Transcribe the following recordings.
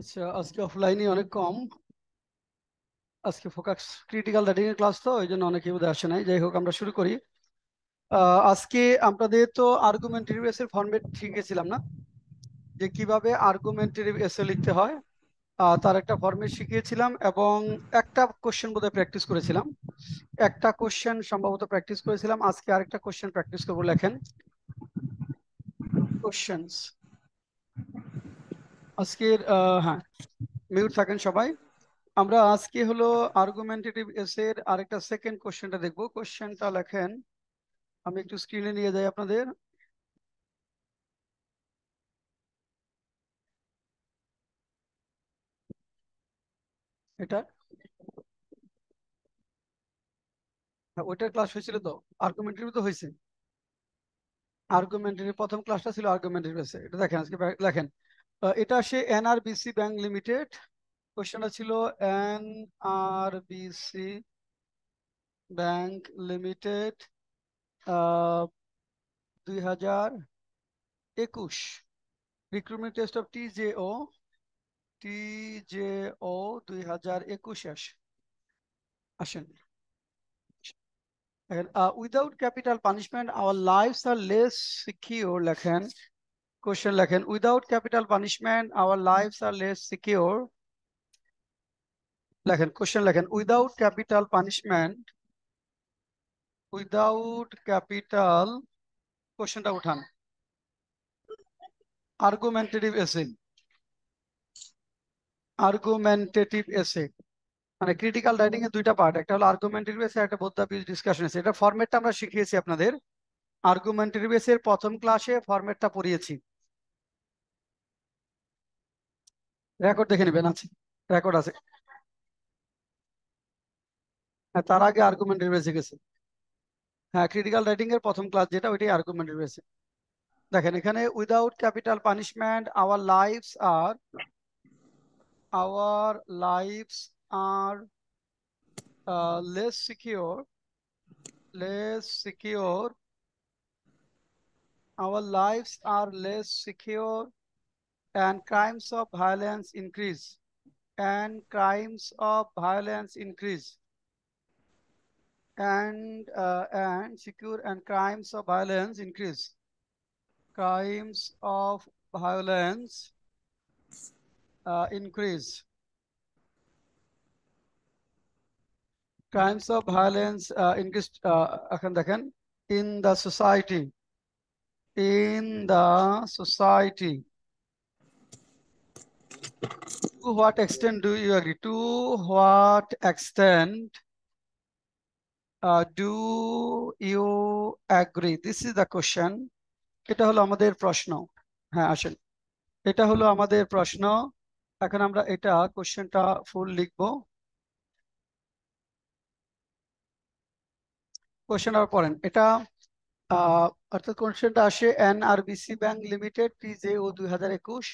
আচ্ছা আজকে অফলাইনে অনেক কম আজকে ফোকাস ক্রিটিক্যাল রাইটিং এর ক্লাস তো ওই জন্য অনেকে বোধহয় আসে নাই যাই হোক আমরা শুরু করি আজকে আমাদের তো আর্গুমেন্টেটিভ এসের ফর্মেট ঠিক গেছিলাম না যে কিভাবে আর্গুমেন্টেটিভ এসে লিখতে হয় তার একটা ফর্মেট শিখিয়েছিলাম এবং একটা কোশ্চেন বোধহয় প্র্যাকটিস করেছিলাম একটা কোশ্চেন সম্ভবত প্র্যাকটিস করেছিলাম আজকে আরেকটা কোশ্চেন প্র্যাকটিস করবো লেখেন কোশ্চেন্স আজকের হ্যাঁ মিউট থাকেন সবাই আমরা আজকে হলো আর্গুমেন্টেটিভ এসের আরেকটা সেকেন্ড কোশ্চেনটা দেখব কোশ্চেনটা লেখেন আমি একটু স্ক্রিনে নিয়ে যাই আপনাদের এটা হ্যাঁ, ওইটার ক্লাস হয়েছিল তো আর্গুমেন্টেটিভ তো হয়েছে আর্গুমেন্টেটিভ প্রথম ক্লাসটা ছিল আর্গুমেন্টেটিভ এসে এটা দেখেন আজকে দেখেন এটা সে এনআরবিসি ব্যাংক লিমিটেড কোয়েশনটা ছিল এনআরবিসি ব্যাংক লিমিটেড দুই হাজার একুশ recruitment test of TJO TJO দুই হাজার একুশে আসে আসেন without capital punishment our life are less secure লেখেন কোশ্চেন লেখেন without capital punishment our life are less secure লেখেন কোশ্চেন লেখেন without capital punishment without capital কোশ্চেনটা উঠান আর্গুমেন্টেটিভ এসে আর্গুমেন্টেটিভ এসে মানে ক্রিটিক্যাল রাইটিং এর দুইটা পার্ট একটা হলো আর্গুমেন্টেটিভ এসে একটা বোধ পিস ডিসকাশন এসে এটা ফর্মেটটা আমরা শিখিয়েছি আপনাদের আর্গুমেন্টেটিভ এসে প্রথম ক্লাসে ফর্মেটটা পড়িয়েছি রেকর্ড দেখে নেবেন আছে রেকর্ড আছে হ্যাঁ তার আগে আর্গুমেন্ট রয়েছে গেছে হ্যাঁ ক্রিটিক্যাল রাইটিং এর প্রথম ক্লাস যেটা ওইটাই আর্গুমেন্ট রয়েছে দেখেন এখানে without capital punishment our lives are our lives are less secure less secure our lives are less secure and crimes of violence increase and crimes of violence increase and uh, and secure and crimes of violence increase crimes of violence uh, increase crimes of violence uh, increase এখন uh, in the society in the society To what extent do you agree? To what extent uh, do you agree? This is the question. এটা হলো আমাদের প্রশ্ন হ্যাঁ আসেন এটা হলো আমাদের প্রশ্ন এখন আমরা এটা কোশ্চেনটা ফুল লিখবো কোশ্চেন আর পড়েন এটা অর্থাৎ কোশ্চেনটা আসে N R BC bank limited PJ O দুই হাজার একুশ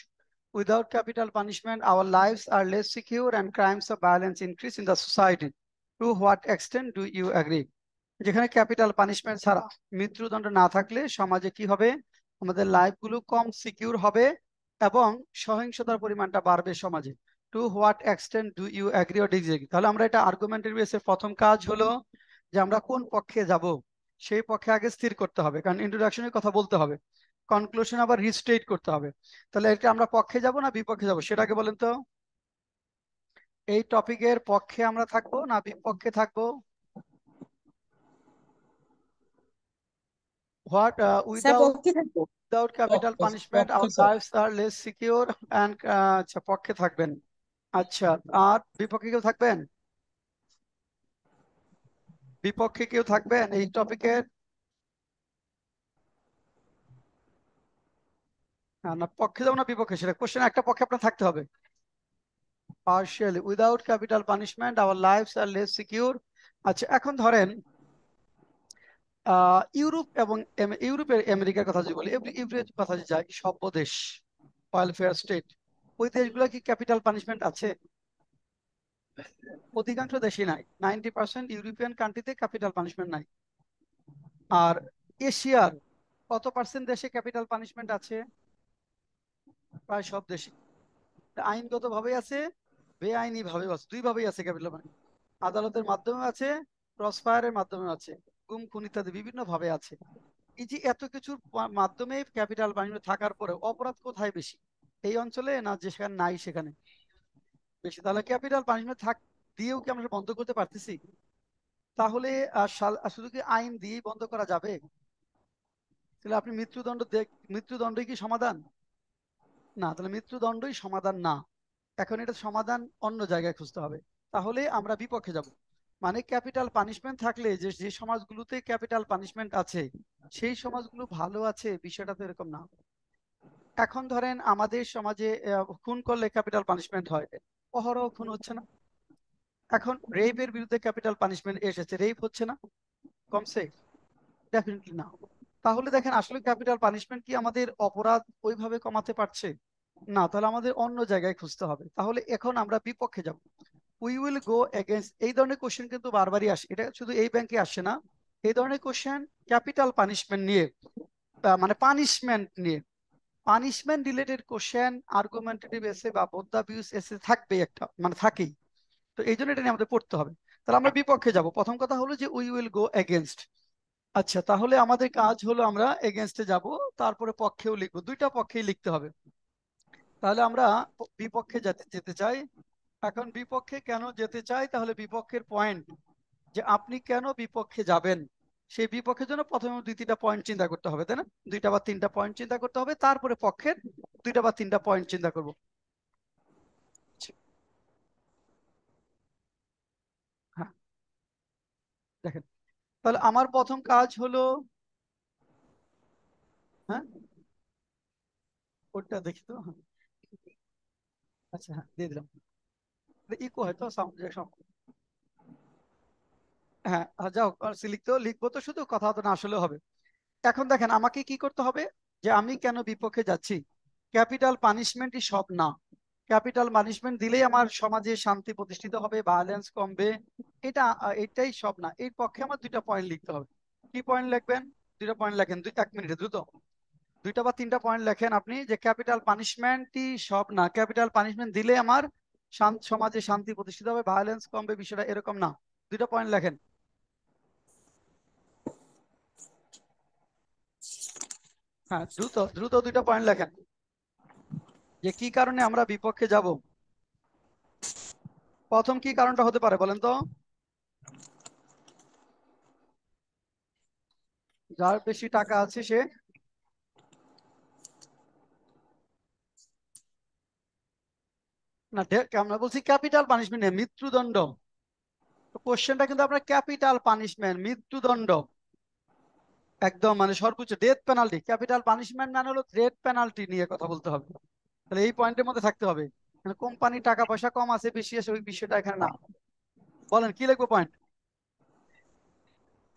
Without capital punishment, our lives are less secure and crimes of violence increase in the society. To what extent do you agree? যেখানে ক্যাপিটাল পানিশমেন্ট ছাড়া মৃত্যুদণ্ড না থাকলে সমাজে কি হবে আমাদের লাইফগুলো কম সিকিউর হবে এবং সহিংসতার পরিমাণটা বাড়বে সমাজে to what extent do you agree or degree তাহলে আমরা এটা আর্গুমেন্টের বেসে প্রথম কাজ হলো যে আমরা কোন পক্ষে যাব সেই পক্ষে আগে স্থির করতে হবে কারণ ইন্ট্রোডাকশনের কথা বলতে হবে কনক্লুশন আবার রিস্টেট করতে হবে তাহলে এটা আমরা পক্ষে যাব না বিপক্ষে যাব সেটাকে বলেন তো এই টপিকের পক্ষে আমরা থাকবো না বিপক্ষে থাকবো what without capital punishment our lives are less secure and আচ্ছা পক্ষে থাকবেন আচ্ছা আর বিপক্ষে কেউ থাকবেন বিপক্ষে কেউ থাকবেন এই টপিকের হ্যাঁ, না পক্ষে যাবো না বিপক্ষে সেটা কোশ্চেন একটা পক্ষে আপনার থাকতে হবে partially without capital punishment our lives are less secure আচ্ছা এখন ধরেন ইউরোপ এবং ইউরোপের আমেরিকার কথা যদি বলি ইউরোপের কথা যদি যাই সভ্য দেশ ওয়েলফেয়ার স্টেট ওই দেশগুলো কি ক্যাপিটাল পানিশমেন্ট আছে অধিকাংশ দেশে নাই নাইনটি পার্সেন্ট ইউরোপিয়ান কান্ট্রিতে ক্যাপিটাল পানিশমেন্ট নাই আর এশিয়ার কত পার্সেন্ট দেশে ক্যাপিটাল পানিশমেন্ট আছে প্রায় সব দেশে আইনগত ভাবে আছে বেআইনি ভাবে আছে দুই ভাবেই আছে ক্যাপিটাল মানি আদালতের মাধ্যমে আছে ক্রসফায়ারের মাধ্যমে আছে গুম খুন ইত্যাদি বিভিন্ন ভাবে আছে এই যে এত কিছুর মাধ্যমে ক্যাপিটাল বাহিনী থাকার পরে অপরাধ কোথায় বেশি এই অঞ্চলে না যে সেখানে নাই সেখানে বেশি তাহলে ক্যাপিটাল পানিশমেন্ট থাক দিয়েও কি আমরা বন্ধ করতে পারতেছি তাহলে শুধু কি আইন দিয়েই বন্ধ করা যাবে তাহলে আপনি মৃত্যুদণ্ড দেখ মৃত্যুদণ্ডই কি সমাধান না তাহলে মৃত্যুদণ্ডই সমাধান না এখন এটা সমাধান অন্য জায়গায় খুঁজতে হবে তাহলে আমরা বিপক্ষে যাব মানে ক্যাপিটাল পানিশমেন্ট থাকলে যে যে সমাজগুলোতে ক্যাপিটাল পানিশমেন্ট আছে সেই সমাজগুলো ভালো আছে বিষয়টা তো এরকম না এখন ধরেন আমাদের সমাজে খুন করলে ক্যাপিটাল পানিশমেন্ট হয় অহর খুন হচ্ছে না এখন রেপের বিরুদ্ধে ক্যাপিটাল পানিশমেন্ট এসেছে রেপ হচ্ছে না কমসে ডেফিনেটলি না তাহলে দেখেন আসলে ক্যাপিটাল পানিশমেন্ট কি আমাদের অপরাধ ওইভাবে কমাতে পারছে না তাহলে আমাদের অন্য জায়গায় খুঁজতে হবে তাহলে এখন আমরা বিপক্ষে যাব উই উইল গো এগেনস্ট এই ধরনের কোশ্চেন কিন্তু বারবারই আসে এটা শুধু এই ব্যাংকে আসে না এই ধরনের কোশ্চেন ক্যাপিটাল পানিশমেন্ট নিয়ে মানে পানিশমেন্ট নিয়ে পানিশমেন্ট রিলেটেড কোশ্চেন আর্গুমেন্টেটিভ এসে বা বোদ্ধাবিউস এসে থাকবে একটা মানে থাকেই তো এই জন্য এটা নিয়ে আমাদের পড়তে হবে তাহলে আমরা বিপক্ষে যাব প্রথম কথা হলো যে উই উইল গো এগেনস্ট আচ্ছা তাহলে আমাদের কাজ হলো আমরা এগেনস্টে যাব তারপরে পক্ষেও লিখবো দুইটা পক্ষেই লিখতে হবে তাহলে আমরা বিপক্ষে যেতে যেতে চাই এখন বিপক্ষে কেন যেতে চাই তাহলে বিপক্ষের পয়েন্ট যে আপনি কেন বিপক্ষে যাবেন সেই বিপক্ষের জন্য প্রথমে দুই তিনটা পয়েন্ট চিন্তা করতে হবে তাই না দুইটা বা তিনটা পয়েন্ট চিন্তা করতে হবে তারপরে পক্ষের দুইটা বা তিনটা পয়েন্ট চিন্তা করব আচ্ছা। হ্যাঁ দেখেন তাহলে আমার প্রথম কাজ হলো হ্যাঁ ওটা দেখি তো হ্যাঁ। আচ্ছা হ্যাঁ দিয়ে দিলাম ইকো হয়তো সাউন্ড হ্যাঁ যাও লিখতে লিখবো তো শুধু কথা তো না আসলে হবে এখন দেখেন আমাকে কি করতে হবে যে আমি কেন বিপক্ষে যাচ্ছি ক্যাপিটাল পানিশমেন্টই সব না ক্যাপিটাল ম্যানেজমেন্ট দিলেই আমার সমাজে শান্তি প্রতিষ্ঠিত হবে ভায়োলেন্স কমবে এটা এটাই সব না এর পক্ষে আমার দুইটা পয়েন্ট লিখতে হবে কি পয়েন্ট লিখবেন দুইটা পয়েন্ট লেখেন দুই এক মিনিটে দ্রুত দুইটা বা তিনটা পয়েন্ট লেখেন আপনি যে ক্যাপিটাল পানিশমেন্টই সব না ক্যাপিটাল পানিশমেন্ট দিলে আমার সমাজে শান্তি প্রতিষ্ঠিত হবে ভায়োলেন্স কমবে বিষয়টা এরকম না দুইটা পয়েন্ট লেখেন হ্যাঁ দ্রুত দ্রুত দুইটা পয়েন্ট লেখেন যে কি কারণে আমরা বিপক্ষে যাব প্রথম কি কারণটা হতে পারে বলেন তো যার বেশি টাকা আছে সে না আমরা বলছি ক্যাপিটাল পানিশমেন্ট মৃত্যুদণ্ড কোশ্চেনটা কিন্তু আপনার ক্যাপিটাল পানিশমেন্ট মৃত্যুদণ্ড একদম মানে সর্বোচ্চ ডেথ পেনাল্টি ক্যাপিটাল পানিশমেন্ট মানে হলো ডেথ পেনাল্টি নিয়ে কথা বলতে হবে তাহলে এই পয়েন্টের মধ্যে থাকতে হবে কোম্পানি টাকা পয়সা কম আছে বেশি আছে ওই বিষয়টা এখানে না বলেন কি লিখবো পয়েন্ট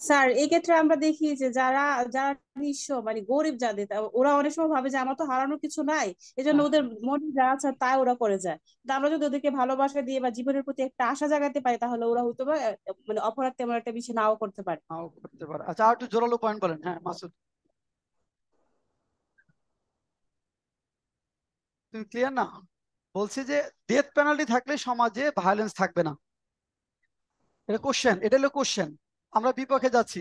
স্যার এই ক্ষেত্রে আমরা দেখি যে যারা যারা নিঃস্ব মানে গরিব যাদের ওরা অনেক সময় ভাবে যে আমার তো হারানোর কিছু নাই এজন্য হ্যাঁ। ওদের মনে যা আছে তাই ওরা করে যায় কিন্তু আমরা যদি ওদেরকে ভালোবাসা দিয়ে বা জীবনের প্রতি একটা আশা জাগাতে পারি তাহলে ওরা হয়তো মানে অপরাধ তেমন একটা বিষয় নাও করতে পারে নাও করতে পারে আচ্ছা আর একটু জোরালো পয়েন্ট বলেন হ্যাঁ মাসুদ তুমি ক্লিয়ার না বলছি যে ডেথ পেনাল্টি থাকলে সমাজে ভায়োলেন্স থাকবে না এটা কোশ্চেন এটা হলো কোশ্চেন আমরা বিপক্ষে যাচ্ছি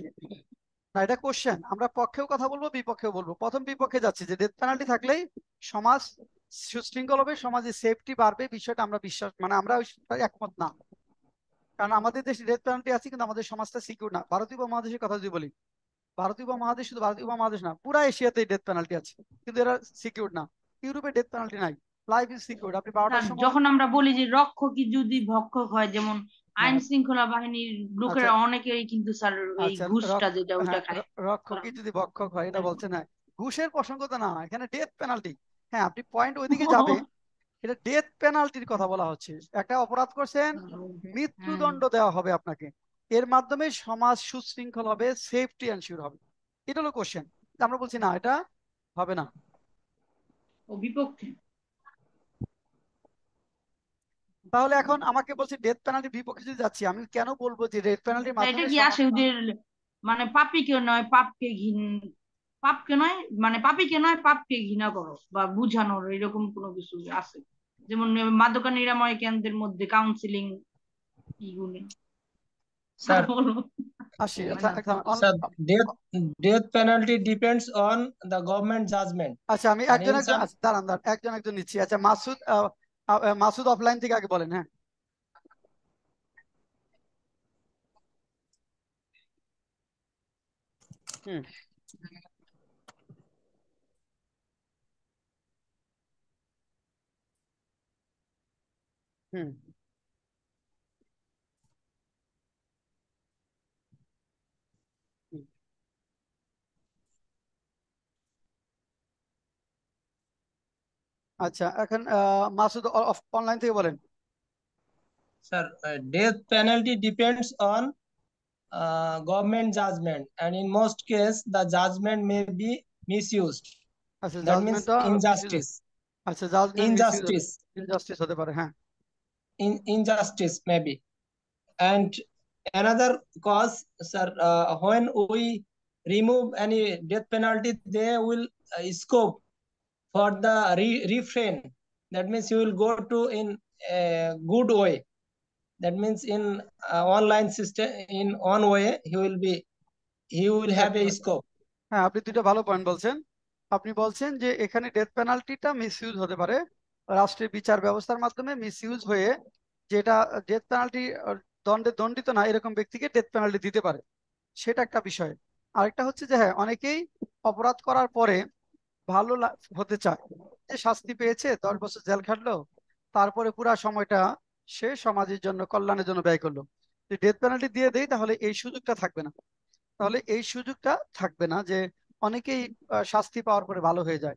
না এটা কোশ্চেন আমরা পক্ষেও কথা বলবো বিপক্ষেও বলবো প্রথম বিপক্ষে যাচ্ছি যে ডেথ পেনাল্টি থাকলেই সমাজ সুশৃঙ্খল হবে সমাজে সেফটি বাড়বে বিষয়টা আমরা বিশ্বাস মানে আমরা একমত না কারণ আমাদের দেশে ডেথ পেনাল্টি আছে কিন্তু আমাদের সমাজটা সিকিউর না ভারতীয় উপমহাদেশের কথা যদি বলি ভারতীয় উপমহাদেশ শুধু ভারতীয় উপমহাদেশ না পুরা এশিয়াতে ডেথ পেনাল্টি আছে কিন্তু এরা সিকিউর না ইউরোপে ডেথ পেনাল্টি নাই লাইফ ইজ সিকিউর আপনি বারোটার হ্যাঁ, সময় যখন আমরা বলি যে রক্ষক কি যদি ভক্ষক হয় যেমন হ্যাঁ। আইন শৃঙ্খলা বাহিনীর লোকেরা আচ্ছা। অনেকেই কিন্তু স্যার এই আচ্ছা, ঘুষটা যেটা হ্যাঁ, ওটা খায় রক্ষক কি যদি ভক্ষক হয় এটা বলছে না ঘুষের প্রসঙ্গটা না এখানে ডেথ পেনাল্টি হ্যাঁ আপনি পয়েন্ট ওইদিকে যাবে এটা ডেথ পেনাল্টির কথা বলা হচ্ছে একটা অপরাধ করছেন মৃত্যুদণ্ড দেওয়া হবে আপনাকে এর মাধ্যমে সমাজ সুশৃঙ্খল হবে সেফটি এনশিওর হবে এটা হলো কোশ্চেন আমরা বলছি না এটা হবে না ও বিপক্ষে তাহলে এখন আমাকে বলছে ডেথ বিপক্ষে যদি যাচ্ছি আমি কেন বলবো যে ডেথ পেনাল্টির মাধ্যমে এটা কি আসে ওদের মানে নয় পাপকে ঘিন পাপকে নয় মানে পাপীকে নয় পাপকে ঘৃণা করো বা বুঝানোর এরকম কোনো কিছু আছে যেমন মাদকা নিরাময় কেন্দ্রের মধ্যে কাউন্সিলিং ইগুলি sir death penalty depends on the government judgment আচ্ছা আমি একজন একজন দাঁড়ান দাঁড়ান একজন একজন নিচ্ছি আচ্ছা মাসুদ মাসুদ অফলাইন থেকে আগে বলেন হ্যাঁ হুম হুম আচ্ছা এখন মাসুদ অনলাইন থেকে বলেন sir death penalty depends on government judgment and in most case the judgment may be misused আচ্ছা দ্যাট মিন্স ইনজাস্টিস আচ্ছা জাজমেন্ট ইনজাস্টিস ইনজাস্টিস হতে পারে হ্যাঁ in injustice may be and another cause sir uh, when we remove any death penalty they will uh, scope for the re refrain. That means you will go to in a good way. That means in uh, online system, in on way, he will be, he will have a scope. হ্যাঁ আপনি দুটো ভালো point বলছেন আপনি বলছেন যে এখানে death পেনাল্টিটা misuse হতে পারে রাষ্ট্রের বিচার ব্যবস্থার মাধ্যমে মিসইউজ হয়ে যেটা ডেথ পেনাল্টি দণ্ডে দণ্ডিত না এরকম ব্যক্তিকে ডেথ পেনাল্টি দিতে পারে সেটা একটা বিষয় আরেকটা হচ্ছে যে হ্যাঁ অনেকেই অপরাধ করার পরে ভালো হতে চায় যে শাস্তি পেয়েছে দশ বছর জেল খাটলো তারপরে পুরা সময়টা সে সমাজের জন্য কল্যাণের জন্য ব্যয় করলো ডেথ পেনাল্টি দিয়ে দেয় তাহলে এই সুযোগটা থাকবে না তাহলে এই সুযোগটা থাকবে না যে অনেকেই শাস্তি পাওয়ার পরে ভালো হয়ে যায়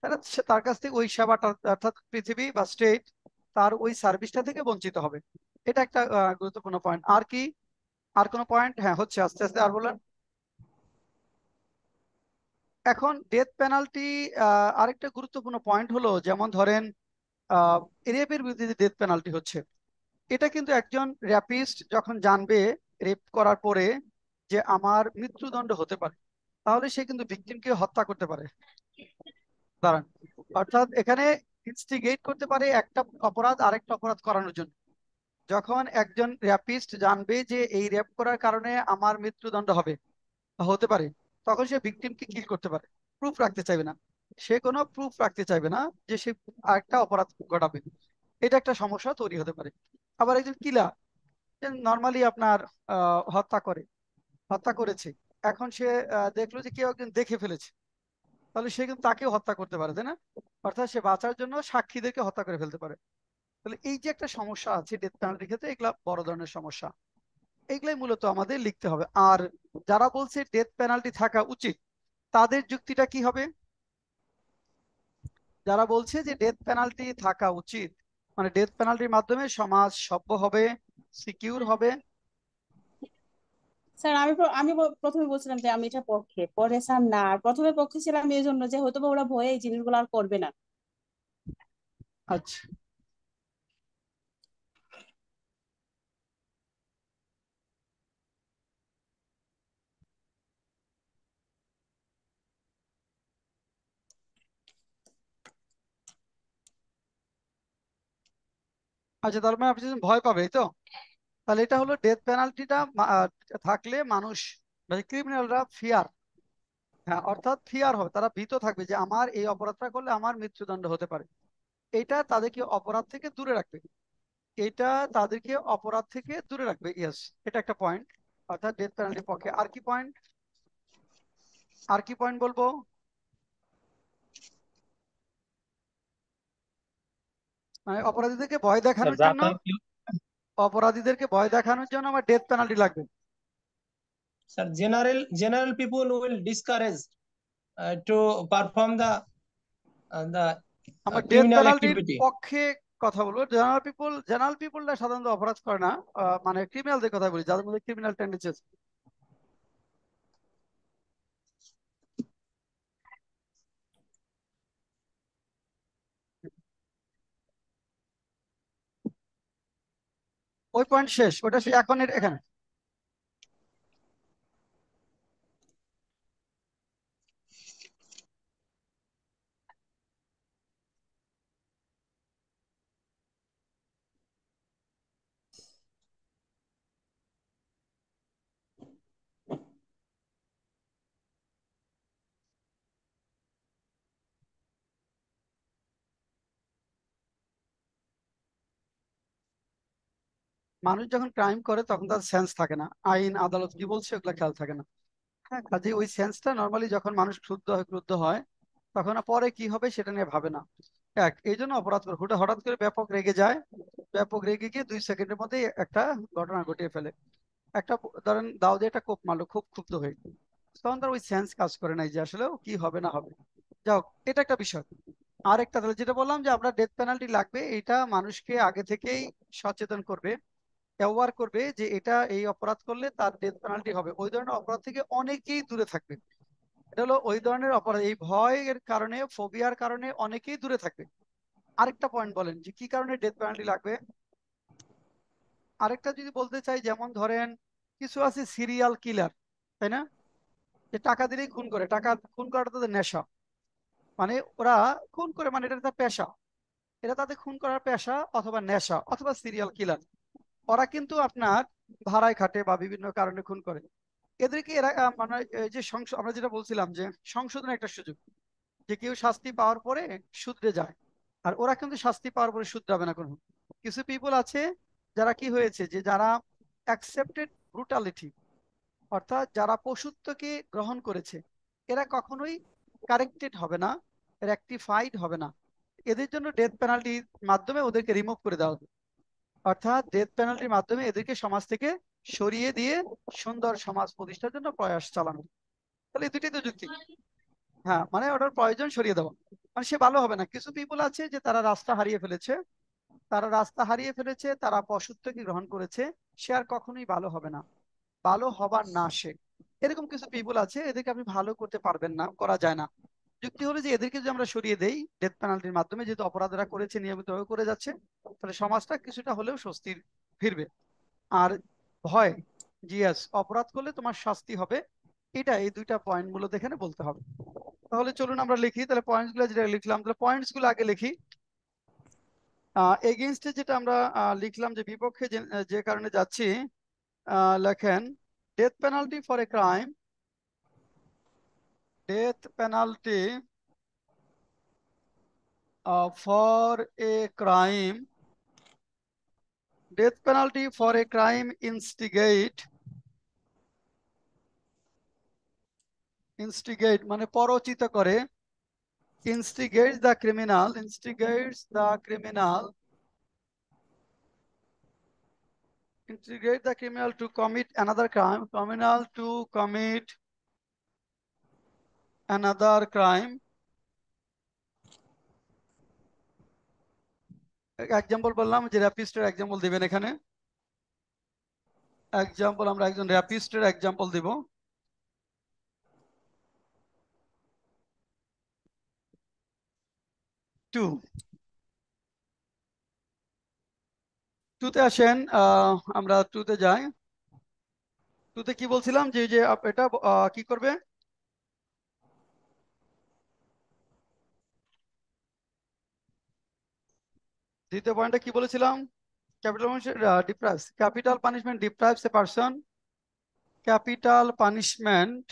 তারা তার কাছ থেকে ওই সেবাটা অর্থাৎ পৃথিবী বা স্টেট তার ওই সার্ভিসটা থেকে বঞ্চিত হবে এটা একটা গুরুত্বপূর্ণ পয়েন্ট আর কি আর কোনো পয়েন্ট হ্যাঁ হচ্ছে আস্তে আস্তে আর বলেন এখন ডেথ পেনাল্টি আরেকটা গুরুত্বপূর্ণ পয়েন্ট হলো যেমন ধরেন রেপের বিরুদ্ধে যে ডেথ পেনাল্টি হচ্ছে এটা কিন্তু একজন র্যাপিস্ট যখন জানবে রেপ করার পরে যে আমার মৃত্যুদণ্ড হতে পারে তাহলে সে কিন্তু ভিকটিমকে হত্যা করতে পারে দাঁড়ান অর্থাৎ এখানে ইনস্টিগেট করতে পারে একটা অপরাধ আরেকটা অপরাধ করানোর জন্য যখন একজন র্যাপিস্ট জানবে যে এই র্যাপ করার কারণে আমার মৃত্যুদণ্ড হবে হতে পারে তখন সে ভিকটিমকে কি করতে পারে প্রুফ রাখতে চাইবে না সে কোনো প্রুফ রাখতে চাইবে না যে সে একটা অপরাধ ঘটাবে এটা একটা সমস্যা তৈরি হতে পারে আবার একজন কিলা নর্মালি আপনার হত্যা করে হত্যা করেছে এখন সে দেখলো যে কেউ একজন দেখে ফেলেছে তাহলে সে কিন্তু তাকেও হত্যা করতে পারে তাই না অর্থাৎ সে বাঁচার জন্য সাক্ষীদেরকে হত্যা করে ফেলতে পারে তাহলে এই যে একটা সমস্যা আছে ডেথ পেনাল্টির ক্ষেত্রে এগুলা বড় ধরনের সমস্যা এগুলাই মূলত আমাদের লিখতে হবে আর যারা বলছে ডেথ পেনাল্টি থাকা উচিত তাদের যুক্তিটা কি হবে যারা বলছে যে ডেথ পেনাল্টি থাকা উচিত মানে ডেথ পেনাল্টির মাধ্যমে সমাজ সভ্য হবে সিকিউর হবে স্যার আমি আমি প্রথমে বলছিলাম যে আমি এটা পক্ষে পরে স্যার না প্রথমে পক্ষে ছিলাম এই জন্য যে হয়তো ওরা ভয়ে এই জিনিসগুলো আর করবে না আচ্ছা আচ্ছা তার মানে আপনি ভয় পাবে তো তাহলে এটা হলো ডেথ পেনাল্টিটা থাকলে মানুষ মানে ক্রিমিনালরা ফিয়ার হ্যাঁ অর্থাৎ ফিয়ার হবে তারা ভীত থাকবে যে আমার এই অপরাধটা করলে আমার মৃত্যুদণ্ড হতে পারে এটা তাদেরকে অপরাধ থেকে দূরে রাখবে এটা তাদেরকে অপরাধ থেকে দূরে রাখবে ইয়েস এটা একটা পয়েন্ট অর্থাৎ ডেথ পেনাল্টির পক্ষে আর কি পয়েন্ট আর কি পয়েন্ট বলবো মানে অপরাধীদেরকে ভয় দেখানোর জন্য অপরাধীদেরকে ভয় দেখানোর জন্য আমার ডেথ পেনাল্টি লাগবে sir general general people will discourage to perform the the আমার ডেথ পেনাল্টির পক্ষে কথা বলবো জেনারেল পিপল জেনারেল পিপলরা সাধারণত অপরাধ করে না মানে ক্রিমিনালদের কথা বলি যাদের মধ্যে ক্রিমিনাল টেন্ডেন্সি আছে ওই পয়েন্ট শেষ ওটা এখন এখানে মানুষ যখন ক্রাইম করে তখন তার সেন্স থাকে না আইন আদালত কি বলছে ওগুলো খেয়াল থাকে না হ্যাঁ কাজে ওই সেন্সটা নর্মালি যখন মানুষ ক্ষুদ্ধ হয় ক্রুদ্ধ হয় তখন পরে কি হবে সেটা নিয়ে ভাবে না এক এই জন্য অপরাধ করে হুটা হঠাৎ করে ব্যাপক রেগে যায় ব্যাপক রেগে গিয়ে দুই সেকেন্ডের মধ্যে একটা ঘটনা ঘটিয়ে ফেলে একটা ধরেন দাও দিয়ে একটা কোপ মারলো খুব ক্ষুব্ধ হয়ে তখন তার ওই সেন্স কাজ করে নাই যে আসলে কি হবে না হবে হোক এটা একটা বিষয় আরেকটা তাহলে যেটা বললাম যে আমরা ডেথ পেনাল্টি লাগবে এটা মানুষকে আগে থেকেই সচেতন করবে অ্যাওয়ার করবে যে এটা এই অপরাধ করলে তার ডেথ পেনাল্টি হবে ওই ধরনের অপরাধ থেকে অনেকেই দূরে থাকবে এটা হলো ওই ধরনের অপরাধ এই ভয়ের কারণে ফোবিয়ার কারণে অনেকেই দূরে থাকবে আরেকটা পয়েন্ট বলেন যে কি কারণে ডেথ পেনাল্টি লাগবে আরেকটা যদি বলতে চাই যেমন ধরেন কিছু আছে সিরিয়াল কিলার তাই না যে টাকা দিলেই খুন করে টাকা খুন করাটা তাদের নেশা মানে ওরা খুন করে মানে এটা তার পেশা এটা তাদের খুন করার পেশা অথবা নেশা অথবা সিরিয়াল কিলার ওরা কিন্তু আপনার ভাড়ায় খাটে বা বিভিন্ন কারণে খুন করে এদেরকে এরা মানে যে আমরা যেটা বলছিলাম যে সংশোধন একটা সুযোগ যে কেউ শাস্তি পাওয়ার পরে শুধরে যায় আর ওরা কিন্তু শাস্তি পাওয়ার পরে শুধরাবে না কোনো কিছু পিপল আছে যারা কি হয়েছে যে যারা অ্যাকসেপ্টেড ব্রুটালিটি অর্থাৎ যারা পশুত্বকে গ্রহণ করেছে এরা কখনোই কারেক্টেড হবে না রেক্টিফাইড হবে না এদের জন্য ডেথ পেনাল্টির মাধ্যমে ওদেরকে রিমুভ করে দেওয়া হবে অর্থাৎ ডেথ পেনাল্টির মাধ্যমে এদেরকে সমাজ থেকে সরিয়ে দিয়ে সুন্দর সমাজ প্রতিষ্ঠার জন্য প্রয়াস চালানো তাহলে এই দুটি তো যুক্তি হ্যাঁ মানে ওটার প্রয়োজন সরিয়ে দেওয়া মানে সে ভালো হবে না কিছু পিপুল আছে যে তারা রাস্তা হারিয়ে ফেলেছে তারা রাস্তা হারিয়ে ফেলেছে তারা পশুত্বকে গ্রহণ করেছে সে আর কখনোই ভালো হবে না ভালো হবার না সে এরকম কিছু পিপুল আছে এদেরকে আপনি ভালো করতে পারবেন না করা যায় না যুক্তি হলো যে এদেরকে যদি আমরা সরিয়ে দেই ডেথ পেনাল্টির মাধ্যমে যেহেতু অপরাধরা করেছে নিয়মিতভাবে করে যাচ্ছে তাহলে সমাজটা কিছুটা হলেও স্বস্তির ফিরবে আর ভয় জিয়াস অপরাধ করলে তোমার শাস্তি হবে এটা এই দুইটা পয়েন্ট গুলো দেখে বলতে হবে তাহলে চলুন আমরা লিখি তাহলে পয়েন্টস গুলো যেটা লিখলাম তাহলে পয়েন্টস গুলো আগে লিখি এগেনস্টে যেটা আমরা লিখলাম যে বিপক্ষে যে কারণে যাচ্ছি লেখেন death penalty for a crime death penalty uh, for a crime death penalty for a crime instigate instigate মানে পরচিত করে instigates the criminal instigates the criminal instigate the criminal to commit another crime criminal to commit another crime. Example বললাম যে র্যাপিস্টের example দিবেন এখানে example আমরা একজন র্যাপিস্টের example দিব two টুতে আসেন আমরা টুতে যাই টুতে কি বলছিলাম যে যে এটা কি করবে দ্বিতীয় পয়েন্টে কি বলেছিলাম capital deprives capital punishment deprives a person capital punishment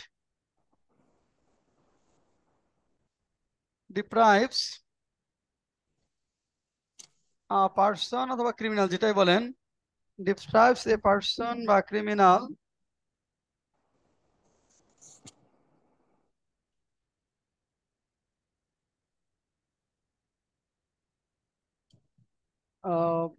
deprives person অথবা ক্রিমিনাল যেটাই বলেন ডিপ্রাইভস এ পার্সন বা criminal Um,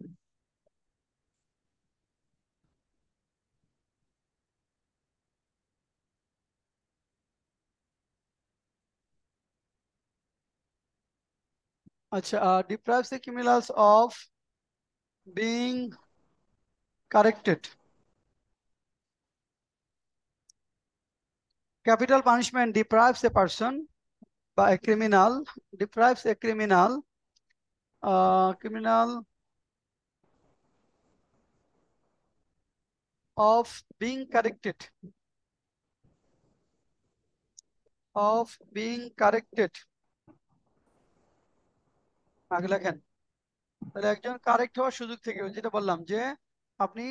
uh, uh, deprives the cumulus of being corrected. Capital punishment deprives a person by a criminal, deprives a criminal, uh, criminal of being corrected of being corrected আগে লেখেন তাহলে একজন correct হওয়ার সুযোগ থেকে যেটা বললাম যে আপনি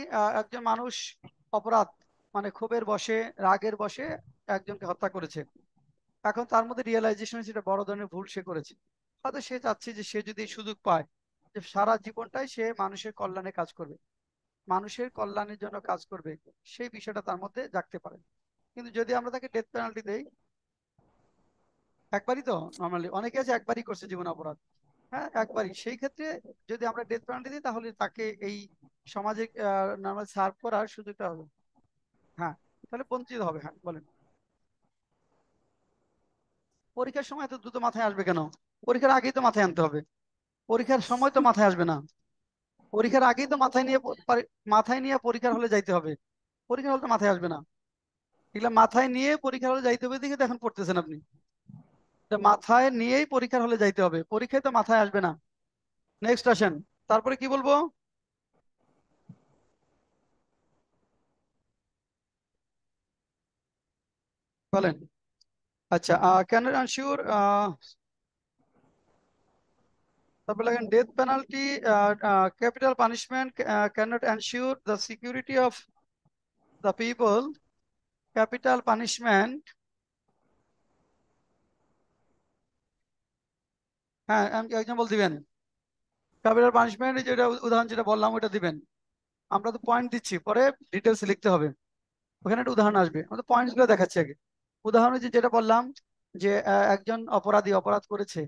একজন মানুষ অপরাধ মানে ক্ষোভের বসে রাগের বসে একজনকে হত্যা করেছে এখন তার মধ্যে রিয়েলাইজেশন সেটা বড় ধরনের ভুল সে করেছে হয়তো সে চাচ্ছে যে সে যদি সুযোগ পায় যে সারা জীবনটাই সে মানুষের কল্যাণে কাজ করবে মানুষের কল্যাণের জন্য কাজ করবে সেই বিষয়টা তার মধ্যে জাগতে পারে কিন্তু যদি আমরা তাকে ডেথ পেনাল্টি দেই একবারই তো নর্মালি অনেকে আছে একবারই করছে জীবন অপরাধ হ্যাঁ একবারই সেই ক্ষেত্রে যদি আমরা ডেথ পেনাল্টি দিই তাহলে তাকে এই সমাজে নর্মাল সার্ভ করার সুযোগটা হবে হ্যাঁ তাহলে বঞ্চিত হবে হ্যাঁ বলেন পরীক্ষার সময় তো দ্রুত মাথায় আসবে কেন পরীক্ষার আগেই তো মাথায় আনতে হবে পরীক্ষার সময় তো মাথায় আসবে না পরীক্ষার আগেই তো মাথায় নিয়ে মাথায় নিয়ে পরীক্ষার হলে যাইতে হবে পরীক্ষার হলে তো মাথায় আসবে না এগুলা মাথায় নিয়ে পরীক্ষার হলে যাইতে হবে দেখে তো এখন পড়তেছেন আপনি মাথায় নিয়েই পরীক্ষার হলে যাইতে হবে পরীক্ষায় তো মাথায় আসবে না নেক্সট আসেন তারপরে কি বলবো বলেন আচ্ছা ক্যান আনশিওর তারপর লেখেন death penalty capital punishment can ensure the security of the people capital punishment হ্যাঁ আমি এক্সাম্পল দিবেন ক্যাপিটাল পানিশমেন্ট যেটা উদাহরণ যেটা বললাম ওইটা দিবেন আমরা তো পয়েন্ট দিচ্ছি পরে ডিটেলস লিখতে হবে ওখানে একটা উদাহরণ আসবে আমাদের পয়েন্টস গুলো দেখাচ্ছি আগে উদাহরণ যেটা বললাম যে একজন অপরাধী অপরাধ করেছে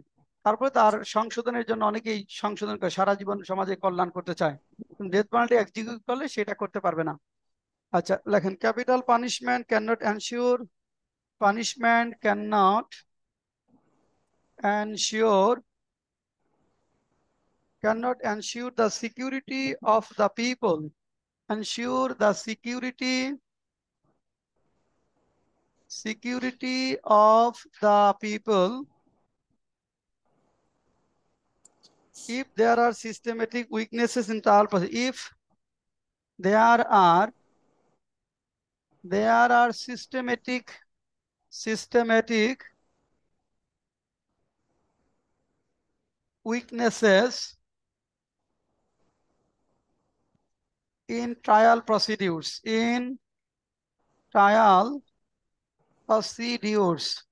তারপরে তার সংশোধনের জন্য অনেকেই সংশোধন করে সারা জীবন সমাজে কল্যাণ করতে চায় ডেথ পেনাল্টি এক্সিকিউট করলে সেটা করতে পারবে না আচ্ছা লেখেন capital punishment can not ensure punishment can not ensure can not ensure the security of the people ensure the security security of the people if there are systematic weaknesses in trial, alpha, if there are there are systematic systematic weaknesses in trial procedures in trial procedures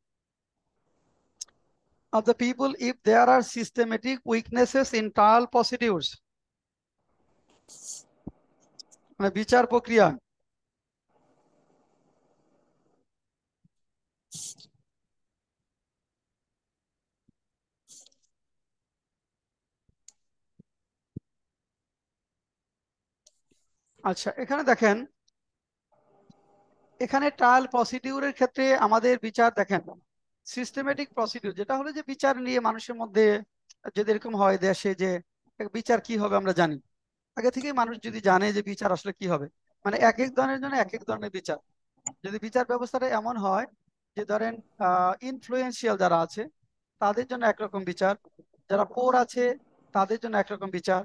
of the people if there are systematic weaknesses in trial procedures মানে বিচার প্রক্রিয়া আচ্ছা এখানে দেখেন এখানে trial প্রসিডিউরের ক্ষেত্রে আমাদের বিচার দেখেন সিস্টেমেটিক প্রসিডিউর যেটা হলো যে বিচার নিয়ে মানুষের মধ্যে যদি এরকম হয় দেশে যে বিচার কি হবে আমরা জানি আগে থেকেই মানুষ যদি জানে যে বিচার আসলে কি হবে মানে এক এক ধরনের জন্য এক এক ধরনের বিচার যদি বিচার ব্যবস্থাটা এমন হয় যে ধরেন ইনফ্লুয়েন্সিয়াল যারা আছে তাদের জন্য একরকম বিচার যারা পোর আছে তাদের জন্য একরকম বিচার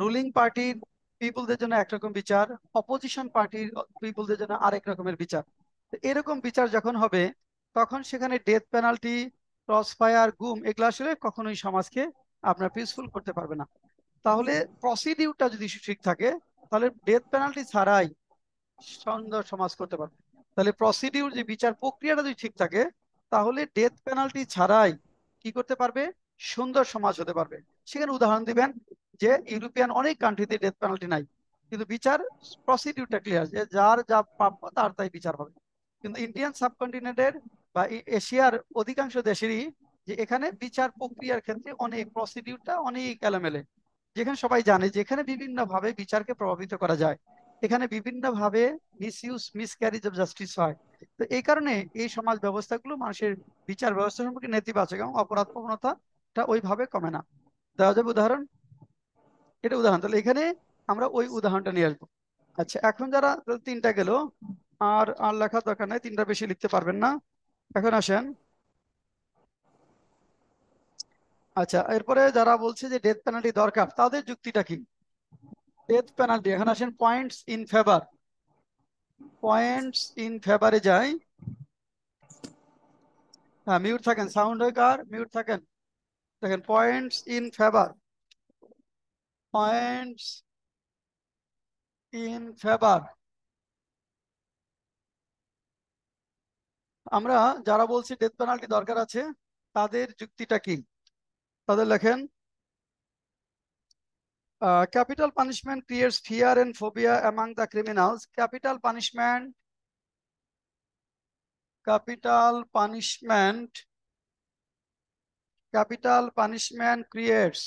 রুলিং পার্টির পিপুলদের জন্য একরকম বিচার অপোজিশন পার্টির পিপুলদের জন্য আরেক রকমের বিচার এরকম বিচার যখন হবে তখন সেখানে ডেথ পেনাল্টি ক্রস ফায়ার গুম এগুলো আসলে কখনোই সমাজকে আপনার পিসফুল করতে পারবে না তাহলে প্রসিডিউরটা যদি ঠিক থাকে তাহলে ডেথ পেনাল্টি ছাড়াই সুন্দর সমাজ করতে পারবে তাহলে প্রসিডিউর যে বিচার প্রক্রিয়াটা যদি ঠিক থাকে তাহলে ডেথ পেনাল্টি ছাড়াই কি করতে পারবে সুন্দর সমাজ হতে পারবে সেখানে উদাহরণ দিবেন যে ইউরোপিয়ান অনেক কান্ট্রিতে ডেথ পেনাল্টি নাই কিন্তু বিচার প্রসিডিউরটা ক্লিয়ার যে যার যা প্রাপ্য তার তাই বিচার হবে কিন্তু ইন্ডিয়ান সাবকন্টিনেন্টের বা এশিয়ার অধিকাংশ দেশেরই যে এখানে বিচার প্রক্রিয়ার ক্ষেত্রে অনেক প্রসিডিউরটা অনেক এলোমেলে যেখানে সবাই জানে যেখানে ভাবে বিচারকে প্রভাবিত করা যায় এখানে বিভিন্ন ভাবে মিসইউজ মিসক্যারেজ অফ জাস্টিস হয় তো এই কারণে এই সমাজ ব্যবস্থাগুলো মানুষের বিচার ব্যবস্থা সম্পর্কে নেতিবাচক এবং অপরাধ প্রবণতাটা ওইভাবে কমে না দেওয়া যাবে উদাহরণ এটা উদাহরণ তাহলে এখানে আমরা ওই উদাহরণটা নিয়ে আসবো আচ্ছা এখন যারা তিনটা গেল আর আর লেখার দরকার নাই তিনটা বেশি লিখতে পারবেন না এখন আসেন আচ্ছা এরপরে যারা বলছে যে ডেথ পেনাল্টি দরকার তাদের যুক্তিটা কি ডেথ পেনাল্টি এখন আসেন points in favour points in ফেভারে যাই হ্যাঁ মিউট থাকেন সাউন্ড হয় কার মিউট থাকেন দেখেন points in favour points in favour আমরা যারা বলছি ডেথ পেনাল্টি দরকার আছে তাদের যুক্তিটা কি তাদের লেখেন capital punishment creates fear and phobia among the criminals capital punishment capital punishment capital punishment creates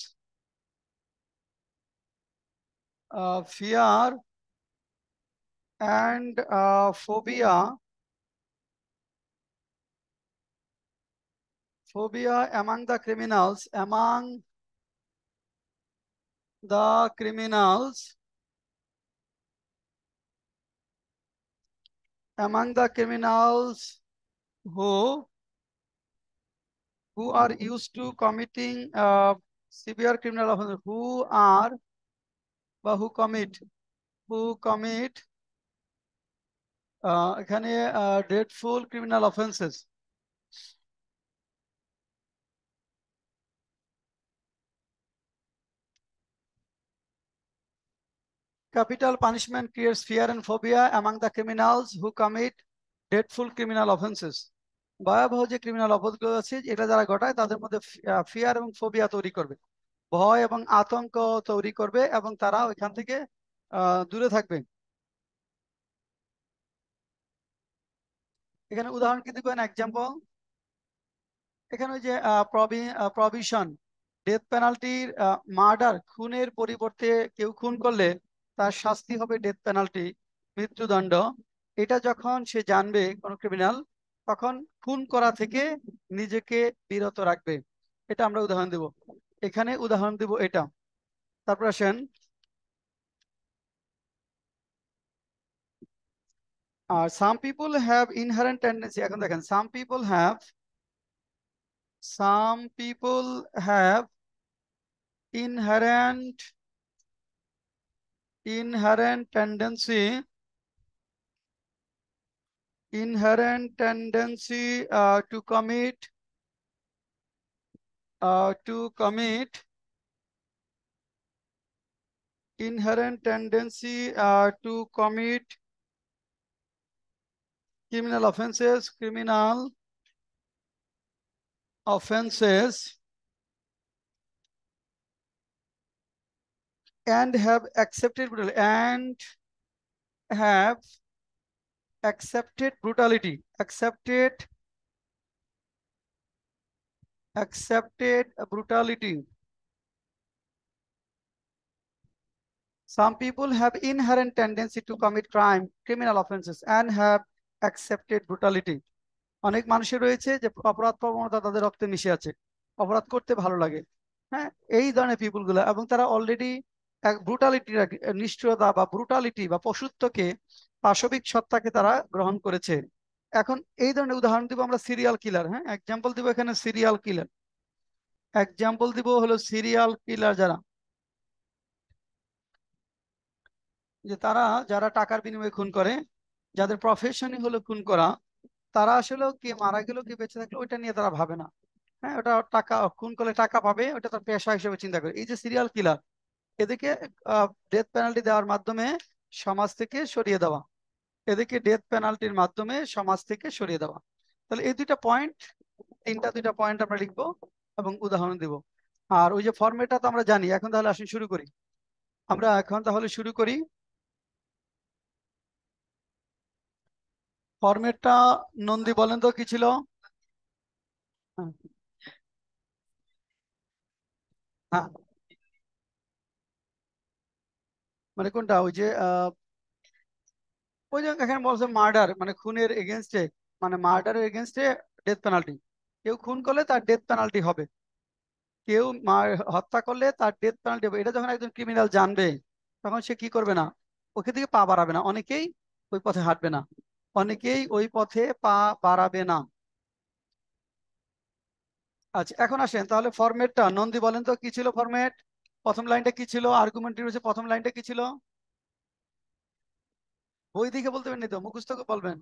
fear and phobia phobia among the criminals, among the criminals, among the criminals who who are used to committing uh, severe criminal offenses, who are Who commit? Commit who commit uh dreadful criminal offences. Capital punishment creates fear and phobia among the criminals who commit dreadful criminal offenses. ভয়াবহ যে criminal অপরাধগুলো আছে এটা যারা ঘটায় তাদের মধ্যে fear এবং phobia তৈরি করবে ভয় এবং আতঙ্ক তৈরি করবে এবং তারা ওইখান থেকে দূরে থাকবে এখানে উদাহরণ কি দিব এক্সাম্পল এখানে ওই যে প্রভিশন ডেথ পেনাল্টির মার্ডার খুনের পরিবর্তে কেউ খুন করলে তার শাস্তি হবে ডেথ পেনাল্টি মৃত্যুদণ্ড এটা যখন সে জানবে কোন ক্রিমিনাল তখন খুন করা থেকে নিজেকে বিরত রাখবে এটা আমরা উদাহরণ দেব এখানে উদাহরণ দেব এটা তারপর আসেন আর some people have inherent tendency এখন দেখেন some people have some people have inherent inherent tendency inherent tendency uh, to commit uh, to commit inherent tendency uh, to commit criminal offenses criminal offenses and have accepted brutality and have accepted brutality accepted accepted brutality some people have inherent tendency to commit crime criminal offenses and have accepted brutality অনেক মানুষের রয়েছে যে অপরাধ প্রবণতা তাদের রক্তে মিশে আছে অপরাধ করতে ভালো লাগে হ্যাঁ এই ধরনের পিপুলগুলো এবং তারা অলরেডি ব্রুটালিটি নিষ্ঠুরতা বা ব্রুটালিটি বা পশুত্বকে পাশবিক সত্তাকে তারা গ্রহণ করেছে এখন এই ধরনের উদাহরণ দিব আমরা সিরিয়াল কিলার হ্যাঁ এক্সাম্পল দিব এখানে সিরিয়াল কিলার এক্সাম্পল দিব হলো সিরিয়াল কিলার যারা যে তারা যারা টাকার বিনিময়ে খুন করে যাদের প্রফেশনই হলো খুন করা তারা আসলে কে মারা গেল কে বেঁচে থাকলো ওইটা নিয়ে তারা ভাবে না হ্যাঁ ওটা টাকা খুন করলে টাকা পাবে ওটা তার পেশা হিসেবে চিন্তা করে এই যে সিরিয়াল কিলার এদিকে ডেথ পেনাল্টি দেওয়ার মাধ্যমে সমাজ থেকে সরিয়ে দেওয়া এদিকে ডেথ পেনাল্টির মাধ্যমে সমাজ থেকে সরিয়ে দেওয়া তাহলে এই দুইটা পয়েন্ট তিনটা দুইটা পয়েন্ট আমরা লিখবো এবং উদাহরণ দিব আর ওই যে ফর্মেটটা তো আমরা জানি এখন তাহলে আসুন শুরু করি আমরা এখন তাহলে শুরু করি ফর্মেটটা নন্দী বলেন তো কি ছিল হ্যাঁ মানে কোনটা ওই যে ওই যে এখানে বলছে মার্ডার মানে খুনের এগেনস্টে মানে মার্ডারের এগেনস্টে ডেথ পেনাল্টি কেউ খুন করলে তার ডেথ পেনাল্টি হবে কেউ হত্যা করলে তার ডেথ পেনাল্টি হবে এটা যখন একজন ক্রিমিনাল জানবে তখন সে কি করবে না ওকে থেকে পা বাড়াবে না অনেকেই ওই পথে হাঁটবে না অনেকেই ওই পথে পা বাড়াবে না আচ্ছা এখন আসেন তাহলে ফরম্যাটটা নন্দী বলেন তো কি ছিল ফরম্যাট প্রথম লাইনটা কি ছিল আর্গুমেন্ট রয়েছে প্রথম লাইনটা কি ছিল বই দেখে বলতে পারেন তো মুখস্থকে বলবেন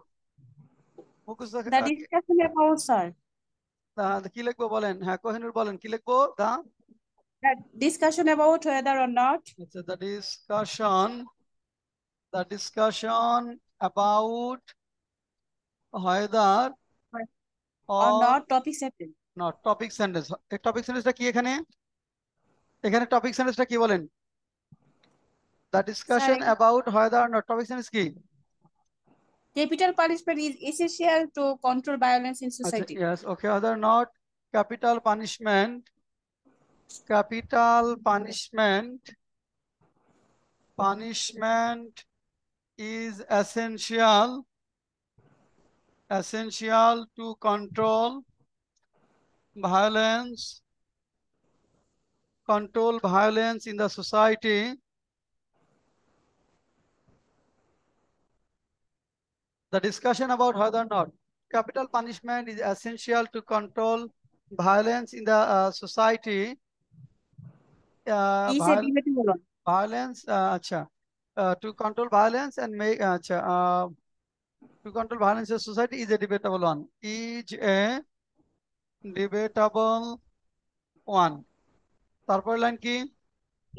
the not topic sentence not topic sentence topic সেন্টেন্সটা কি এখানে এখানে টপিক সেন্টেন্সটা কি বলেন the discussion about whether not topic sentence কি capital punishment is essential to control violence in society yes okay other not capital punishment capital punishment punishment is essential essential to control violence control violence in the society, the discussion about whether or not capital punishment is essential to control violence in the uh, society. Uh, violence, uh, achha, uh, to control violence and make uh, achha, uh, to control violence in society is a debatable one. Is a debatable one. তারপর line কি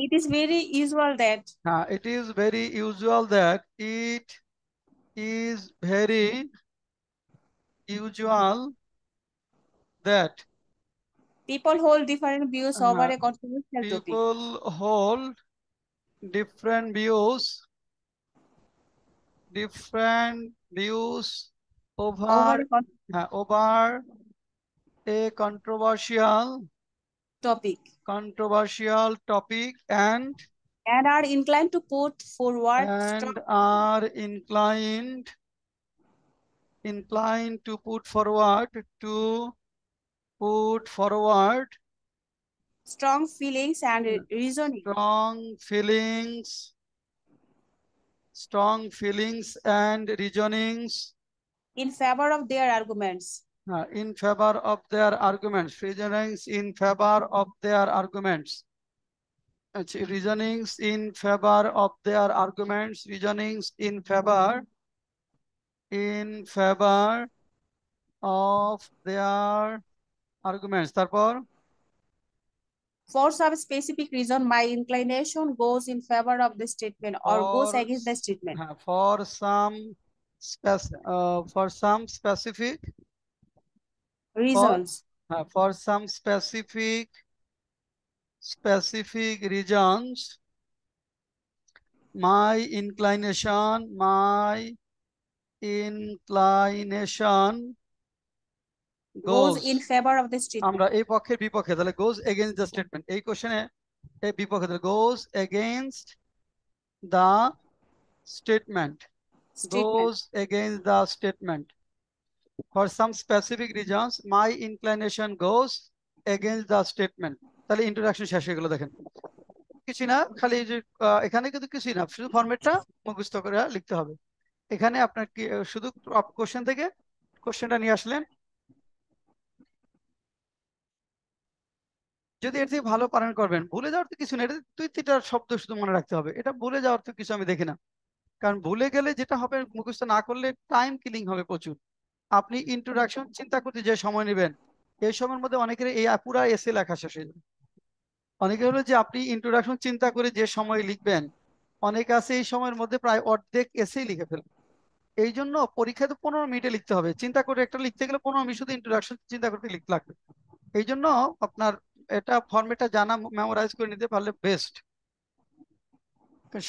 it is very usual that হ্যাঁ it is very usual that it is very usual that people hold different views uh, over a controversial topic. People hold different views, different views over, over, uh, over a controversial topic. controversial topic and and are inclined to put forward and are inclined inclined to put forward to put forward strong feelings and reasoning strong feelings strong feelings and reasonings in favor of their arguments uh, in favor of their arguments reasonings in favor of their arguments reasonings in favor of their arguments reasonings in favor in favor of their arguments তারপর for some specific reason my inclination goes in favor of the statement or for, goes against the statement for some spec uh, for some specific Reasons. For, for some specific specific reasons, my inclination, my inclination goes, goes in favor of the statement. goes against the statement এই question এই বিপক্ষে goes against the statement. statement goes against the statement for some specific reasons my inclination goes against the statement তাহলে introduction শেষ হয়ে গেল দেখেন কিছু না খালি যে এখানে কিন্তু কিছুই না শুধু ফরম্যাটটা মুখস্থ করে লিখতে হবে এখানে আপনার কি শুধু কোশ্চেন থেকে কোশ্চেনটা নিয়ে আসলেন যদি এর থেকে ভালো পালন করবেন ভুলে যাওয়ার তো কিছু না এটা দুই তিনটা শব্দ শুধু মনে রাখতে হবে এটা ভুলে যাওয়ার তো কিছু আমি দেখি না কারণ ভুলে গেলে যেটা হবে মুখস্থ না করলে টাইম কিলিং হবে প্রচুর আপনি ইন্ট্রোডাকশন চিন্তা করতে যে সময় নেবেন এই সময়ের মধ্যে অনেকের এই পুরা এসে লেখা শেষ হয়ে যাবে অনেকে হলো যে আপনি ইন্ট্রোডাকশন চিন্তা করে যে সময় লিখবেন অনেক আছে এই সময়ের মধ্যে প্রায় অর্ধেক এসেই লিখে ফেলবেন এই জন্য পরীক্ষা তো পনেরো মিনিটে লিখতে হবে চিন্তা করে একটা লিখতে গেলে পনেরো মিনিট শুধু ইন্ট্রোডাকশন চিন্তা করতে লিখতে লাগবে এই জন্য আপনার এটা ফর্মেটটা জানা মেমোরাইজ করে নিতে পারলে বেস্ট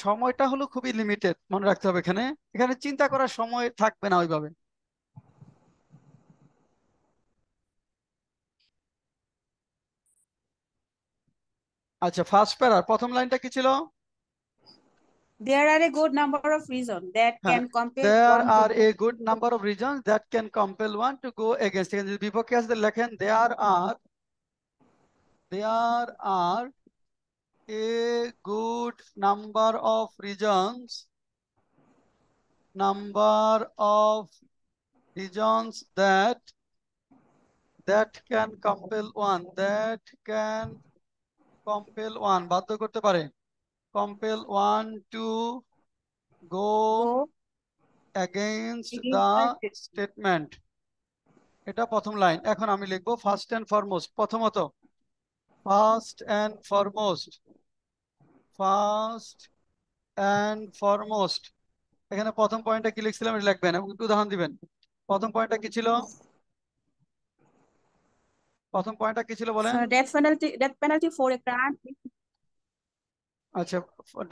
সময়টা হলো খুবই লিমিটেড মনে রাখতে হবে এখানে এখানে চিন্তা করার সময় থাকবে না ওইভাবে আচ্ছা ফার্স্ট প্যারার প্রথম লাইনটা কি ছিল There are a good number of reasons that can compel There one are a good number of reasons that can compel one to go against এখানে বিপক্ষে আছে লেখেন there are there are a good number of reasons number of reasons that that can compel one that can compel one বাধ্য করতে পারে compel one to go against the statement এটা প্রথম line এখন আমি লিখবো ফার্স্ট এন্ড ফরমোস্ট প্রথমত first and foremost first and foremost এখানে প্রথম পয়েন্টটা কি লিখছিলাম এটা লিখবেন এবং উদাহরণ দিবেন প্রথম পয়েন্টটা কি ছিল প্রথম পয়েন্টটা কি ছিল বলেন death penalty death penalty for a crime আচ্ছা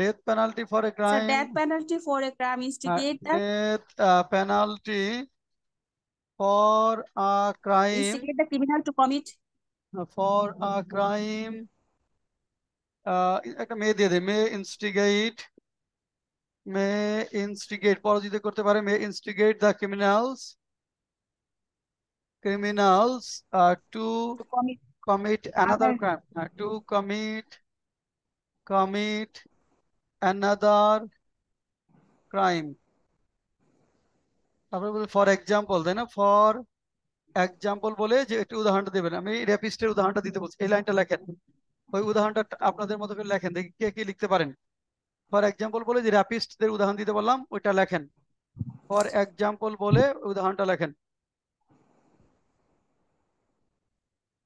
death penalty for a crime death penalty for a crime instigate to death penalty for a crime instigate the criminal to commit for a crime একটা may দিয়ে দে মে instigate মে instigate পরাজিত করতে পারে may instigate the criminals criminals uh, to, to commit, commit another crime, uh, to commit, commit another crime. For example তাই না for example বলে যে একটু উদাহরণটা দেবেন আমি র্যাপিস্টের উদাহরণটা দিতে বলছি এই লাইনটা লেখেন ওই উদাহরণটা আপনাদের মতো করে লেখেন দেখি কে কি লিখতে পারেন ফর এক্সাম্পল বলে যে র্যাপিস্টদের উদাহরণ দিতে বললাম ওইটা লেখেন ফর এক্সাম্পল বলে উদাহরণটা লেখেন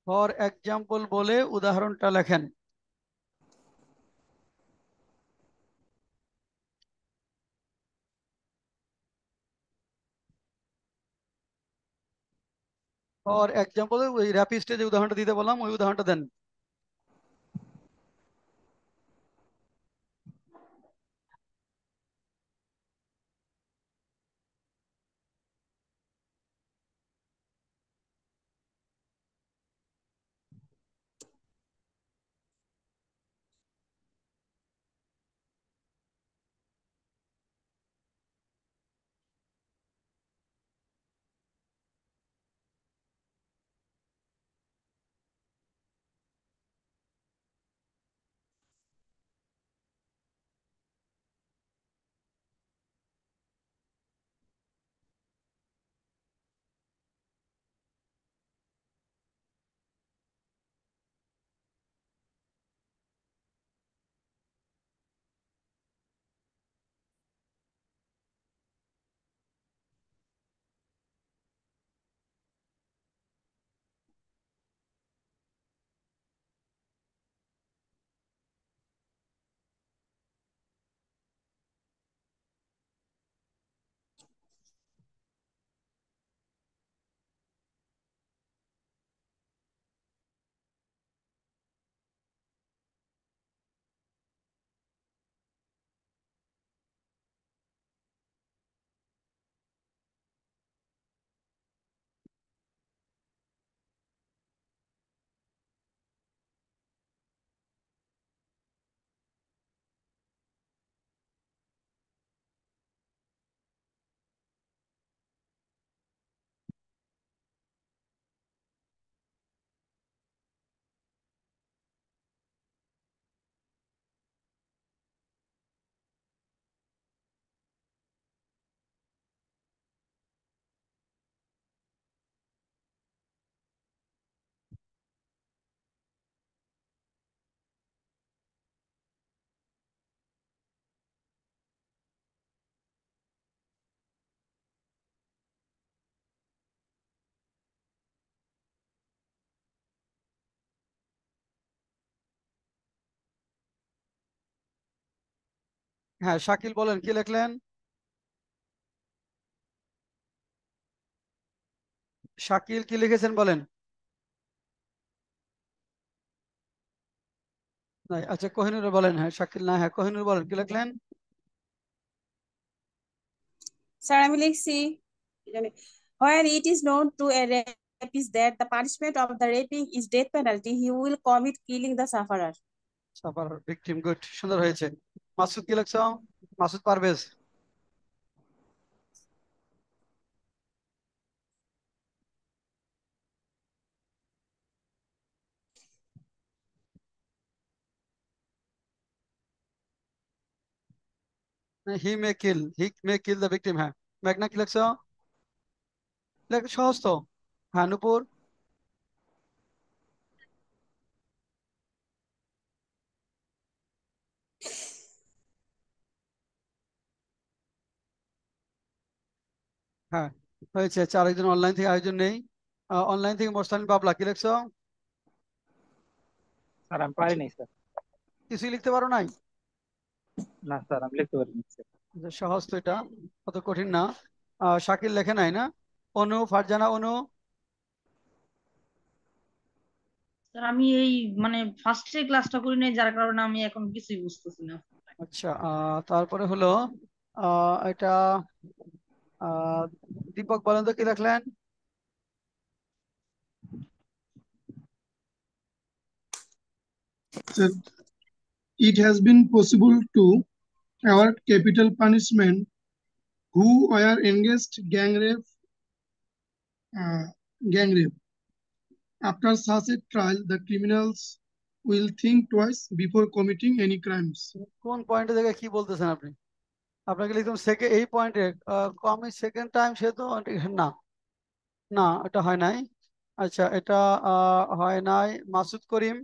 ফর এক্সাম্পল বলে উদাহরণটা লেখেন ফর এক্সাম্পল ওই র্যাপিস্টে যে উদাহরণটা দিতে বললাম ওই উদাহরণটা দেন হ্যাঁ শাকিল বলেন কি লিখলেন শাকিল কি লিখেছেন বলেন আচ্ছা কোহিনুর বলেন হ্যাঁ শাকিল না হ্যাঁ কোহিনুর বলেন কি লিখলেন স্যার আমি লিখছি when it is known to a rapist that the punishment of the raping is death penalty he will commit killing the sufferer sufferer victim good সুন্দর হয়েছে मासूद की लक्षा Masud Parvez he may kill he may kill the victim है मैगना की लक्षा लक्षा हस्तो हानुपुर হ্যাঁ হয়েছে আচ্ছা আরেকজন অনলাইন থেকে আয়োজন নেই অনলাইন থেকে মোস্তান বাবলা কি লিখছো স্যার আমি পারি নাই স্যার কিছুই লিখতে পারো নাই না স্যার আমি লিখতে পারিনি সহজ তো এটা অত কঠিন না শাকিল লেখে নাই না অনু ফারজানা অনু স্যার আমি এই মানে ফার্স্টে ক্লাসটা করি নাই যার কারণে আমি এখন কিছুই বুঝতেছি না আচ্ছা তারপরে হলো এটা দীপক বলেন তো কি It has been possible to award capital punishment who are engaged gang rape, uh, gang rape. After such a trial, the criminals will think twice before committing any crimes. কোন পয়েন্টে দেখে কি বলতেছেন আপনি আপনাকে লিখতাম সেকেন্ড এই পয়েন্টে কম সেকেন্ড টাইম সে তো না না এটা হয় নাই আচ্ছা এটা হয় নাই মাসুদ করিম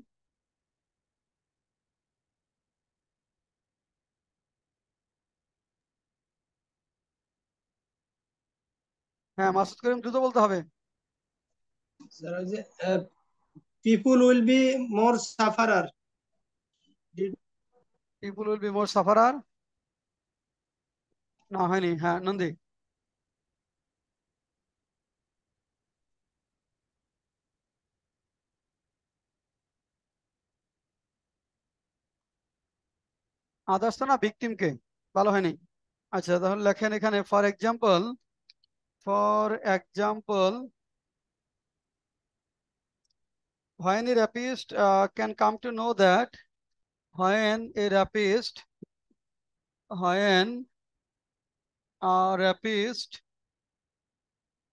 হ্যাঁ মাসুদ করিম দ্রুত বলতে হবে people will be more sufferer people will be more sufferer না হয়নি হ্যাঁ নন্দী আদার্স তো না কে ভালো হয়নি আচ্ছা তাহলে লেখেন এখানে ফর এক্সাম্পল ফর এক্সাম্পল হয়নি a rapist uh, can come to know that when a rapist a rapist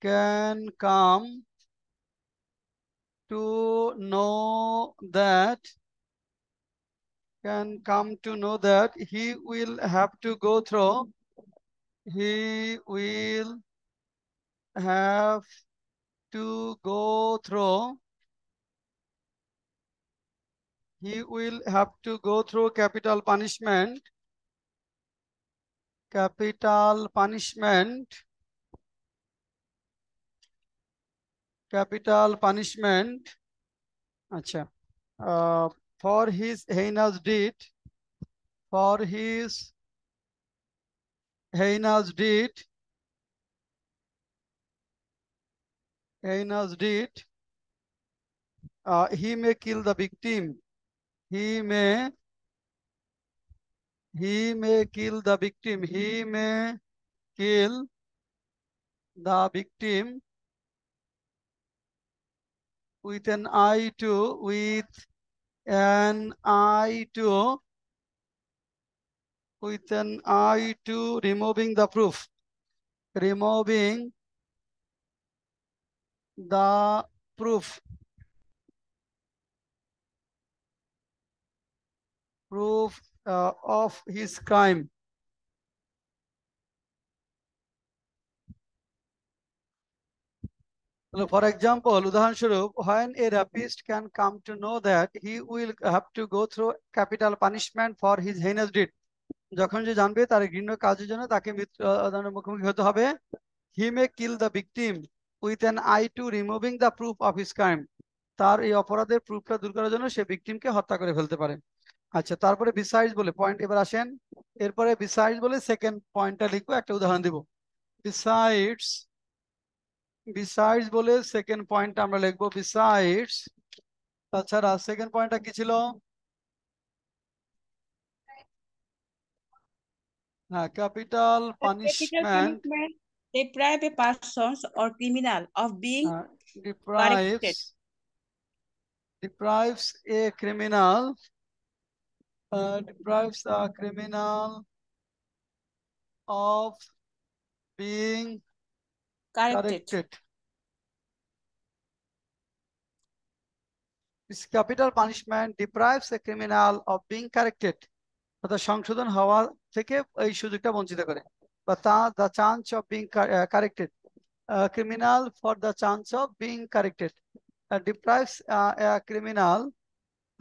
can come to know that can come to know that he will have to go through he will have to go through he will have to go through capital punishment capital punishment capital punishment uh, for his heinous deed for his heinous deed heinous deed uh, he may kill the victim he may he may kill the victim he may kill the victim with an eye to with an eye to with an eye to removing the proof removing the proof proof uh, of his crime. For example, Udhansharup, when a rapist can come to know that he will have to go through capital punishment for his heinous deed. যখন যে জানবে তার ঘৃণ্য কাজের জন্য তাকে মুখোমুখি হতে হবে he may kill the victim with an eye to removing the proof of his crime তার এই অপরাধের প্রুফটা দূর করার জন্য সে ভিকটিমকে হত্যা করে ফেলতে পারে আচ্ছা তারপরে বিসাইডস বলে পয়েন্ট এবার আসেন এরপরে বিসাইডস বলে সেকেন্ড পয়েন্টটা লিখবো একটা উদাহরণ দিব বিসাইডস বিসাইডস বলে সেকেন্ড পয়েন্টটা আমরা লিখবো বিসাইডস তাছাড়া সেকেন্ড পয়েন্টটা কি ছিল হ্যাঁ capital punishment deprive a person or criminal of being uh, deprives deprives a criminal uh, deprives the criminal of being corrected. corrected. This capital punishment deprives the criminal of being corrected. অর্থাৎ সংশোধন হওয়া থেকে এই সুযোগটা বঞ্চিত করে বা তা the chance of being corrected criminal for the chance of being corrected deprives criminal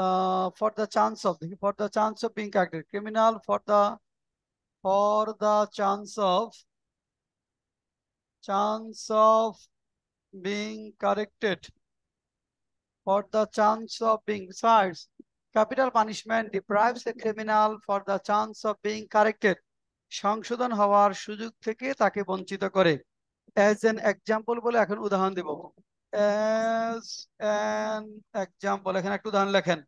uh, for the chance of for the chance of being acted criminal for the for the chance of chance of being corrected for the chance of being besides capital punishment deprives a criminal for the chance of being corrected সংশোধন হওয়ার সুযোগ থেকে তাকে বঞ্চিত করে as an example বলে এখন উদাহরণ দেব অ্যাজ অ্যান এক্সাম্পল এখানে একটা উদাহরণ লেখেন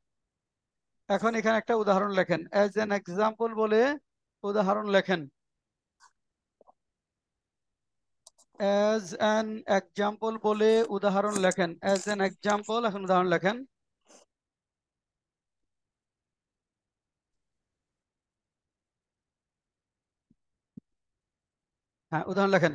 এখন এখানে একটা উদাহরণ লেখেন অ্যাজ অ্যান এক্সাম্পল বলে উদাহরণ লেখেন অ্যাজ অ্যান এক্সাম্পল বলে উদাহরণ লেখেন অ্যাজ এন এক্সাম্পল এখন উদাহরণ লেখেন হ্যাঁ উদাহরণ লেখেন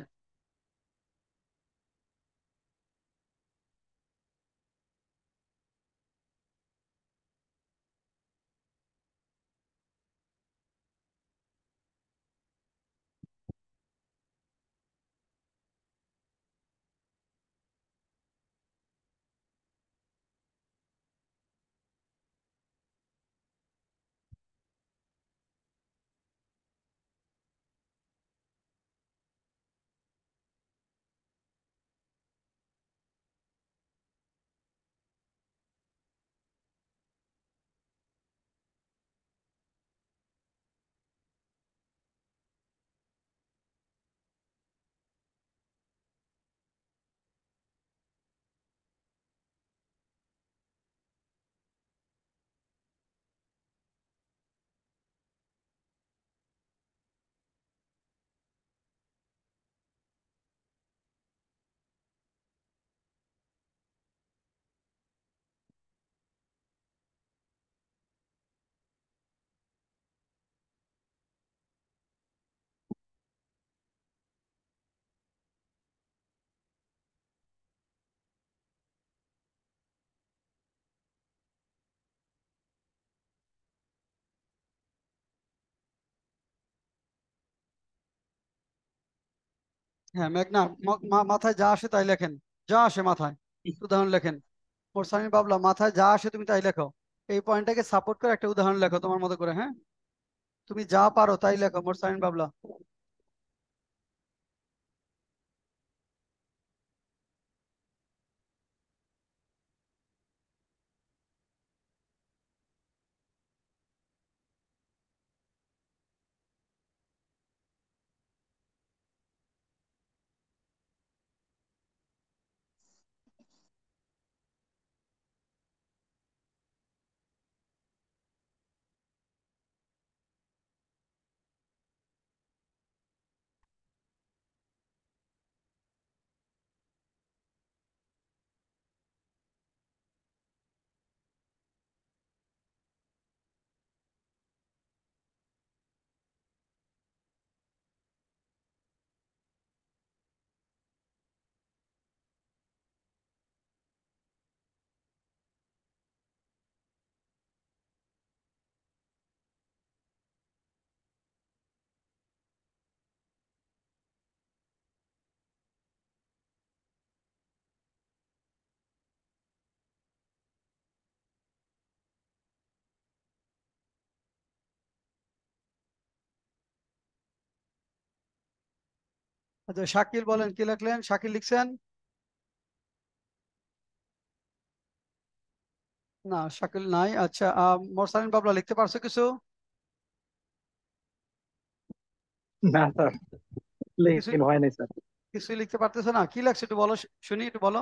হ্যাঁ মেঘনা হ্যাঁ, হ্যাঁ। মাথায় যা আসে তাই লেখেন যা আসে মাথায় উদাহরণ লেখেন পরশামী বাবলা মাথায় যা আসে তুমি তাই লেখো এই পয়েন্টটাকে সাপোর্ট করে একটা উদাহরণ লেখো তোমার মতো করে হ্যাঁ তুমি যা পারো তাই লেখো সাইন বাবলা আচ্ছা শাকিল বলেন কি লিখলেন শাকিল লিখছেন না শাকিল নাই আচ্ছা মোরসালিন বাবলা লিখতে পারছো কিছু না স্যার লিখতে হয় নাই স্যার কিছু লিখতে পারতেছো না কি লাগছে একটু বলো শুনি একটু বলো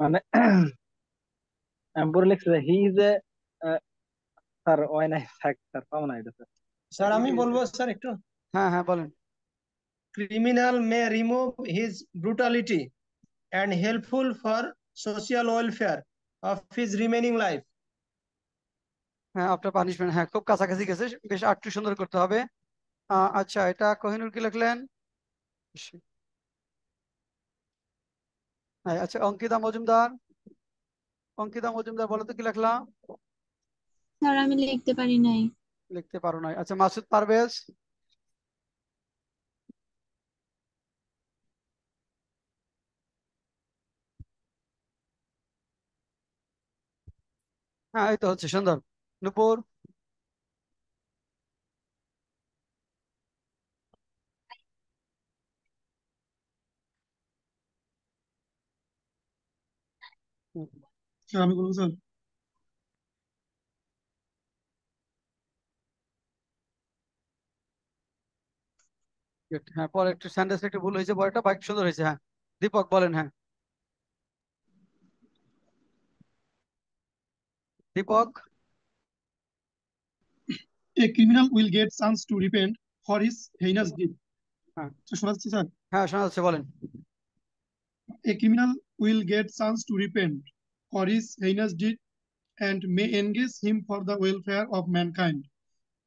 মানে আমি লিখছে লিখছি he is a sir why নাই স্যার পাবো না এটা স্যার স্যার আমি বলবো স্যার একটু হ্যাঁ হ্যাঁ বলেন criminal may remove his brutality and helpful for social welfare of his remaining life হ্যাঁ আপনার পানিশমেন্ট হ্যাঁ খুব কাছাকাছি গেছে বেশ আটটু সুন্দর করতে হবে আচ্ছা এটা কোহিনুর কি লিখলেন হ্যাঁ, আচ্ছা অঙ্কিতা মজুমদার অঙ্কিতা মজুমদার বলো তো কি লিখলাম স্যার আমি লিখতে পারি নাই লিখতে পারো নাই আচ্ছা মাসুদ পারভেজ হ্যাঁ এই তো হচ্ছে সুন্দর নুপুর স্যার আমি বলবো স্যার হ্যাঁ পরে একটু স্যান্ডেস একটু ভুল হয়েছে একটা বাইক সুন্দর হয়েছে হ্যাঁ দীপক বলেন হ্যাঁ Dipak a criminal will get chance to repent for his heinous deed হ্যাঁ a criminal will get chance to repent for his heinous deed and may engage him for the welfare of mankind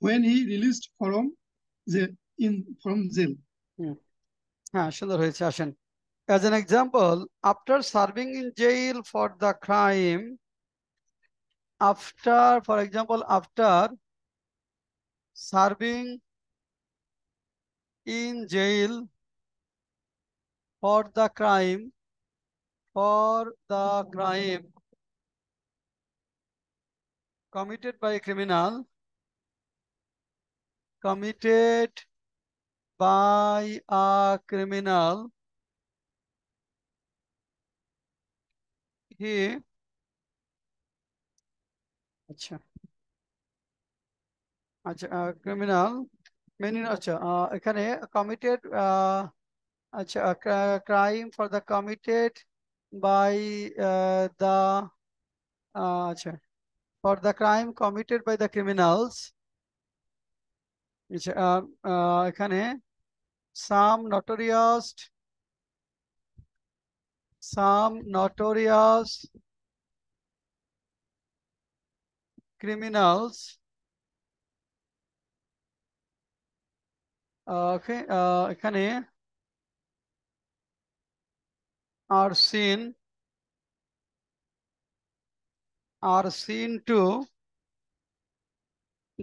when he released from jail in from jail হ্যাঁ as an example after serving in jail for the crime after, for example, after serving in jail for the crime, for the crime committed by a criminal, committed by a criminal, he আচ্ছা আচ্ছা criminal many আচ্ছা এখানে committed আচ্ছা crime for the committed by the আচ্ছা for the crime committed by the criminals আচ্ছা এখানে some notorious some notorious criminals uh, okay. Uh, এখানে are seen are seen to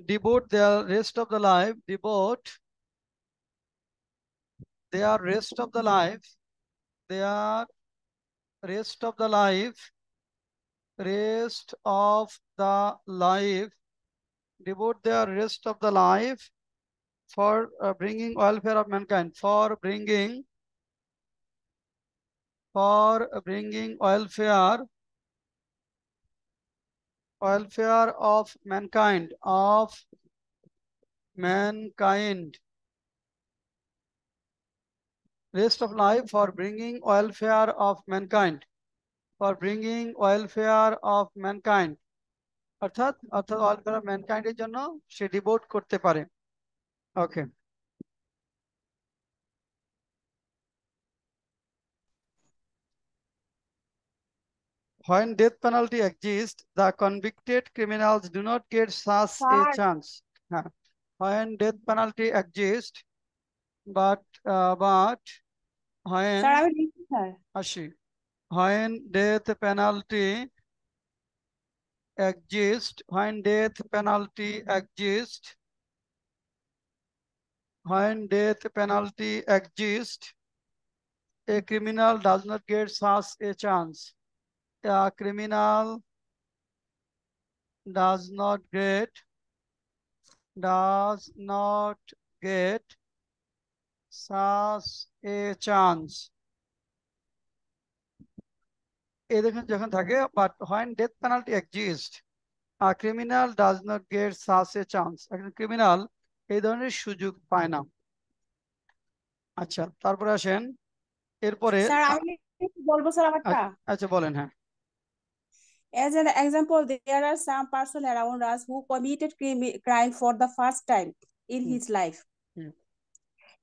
devote their rest of the life devote their rest of the life their rest of the life rest of the life, devote their rest of the life for uh, bringing welfare of mankind, for bringing, for bringing welfare, welfare of mankind, of mankind rest of life for bringing welfare of mankind for bringing welfare of mankind अर्थात अर्थात welfare of mankind এর জন্য সে devote করতে পারে ওকে when death penalty exists the convicted criminals do not get such a chance when death penalty exists but uh, but when sir i will আমি sir ashi when death penalty exists. when death penalty exists. when death penalty exists. a criminal does not get such a chance a criminal does not get does not get such a chance এ দেখুন যখন থাকে but when death penalty exist a criminal does not get such a chance একজন criminal এই ধরনের সুযোগ পায় না আচ্ছা তারপরে আসেন এরপরে স্যার আমি বলবো স্যার আমারটা আচ্ছা, আচ্ছা বলেন হ্যাঁ As an example, there are some person around us who committed crime for the first time in hmm. his life. Hmm.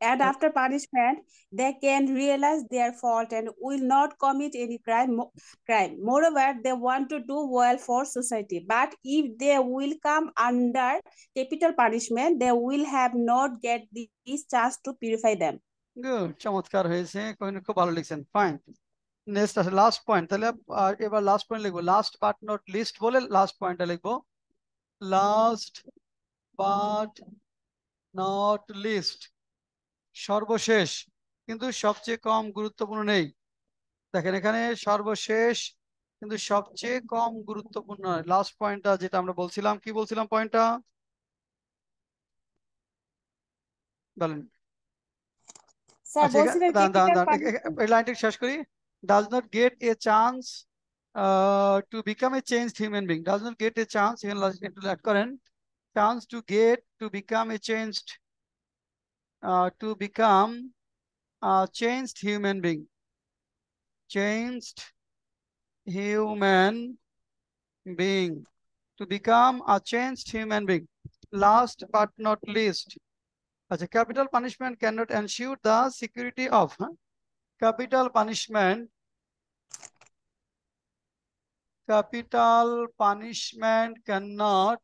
and after punishment they can realize their fault and will not commit any crime crime moreover they want to do well for society but if they will come under capital punishment they will have not get this chance to purify them good Fine. হয়েছে কোন last point লিখছেন fine next আছে last Last তাহলে এবার last point last last but not বলে last পয়েন্টটা সর্বশেষ কিন্তু সবচেয়ে কম গুরুত্বপূর্ণ নেই দেখেন এখানে সর্বশেষ কিন্তু সবচেয়ে কম গুরুত্বপূর্ণ লাস্ট পয়েন্টটা যেটা আমরা বলছিলাম কি বলছিলাম পয়েন্টটা বলেন আচ্ছা শেষ করি does get a chance to change being does get a chance chance to get become a uh, to become a changed human being. Changed human being. To become a changed human being. Last but not least. a capital punishment cannot ensure the security of. Huh? Capital punishment capital punishment cannot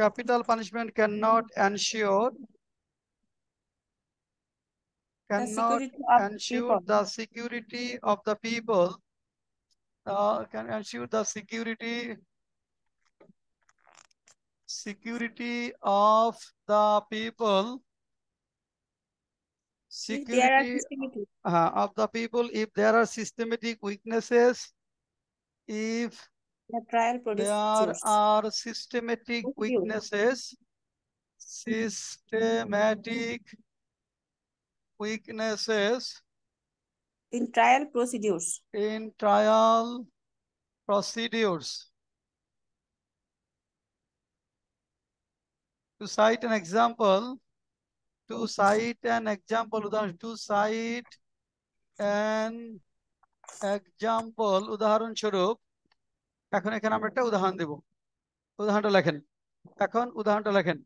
capital punishment cannot ensure cannot ensure the security of the people, uh, can ensure the security security of the people security uh, of the people if there are systematic weaknesses if the trial there are systematic weaknesses systematic weaknesses in trial procedures. In trial procedures. To cite an example, to cite an example, to cite an example, shorup ekhon ekhane amra ekta এখানে debo একটা ta lekhen ekhon লেখেন ta lekhen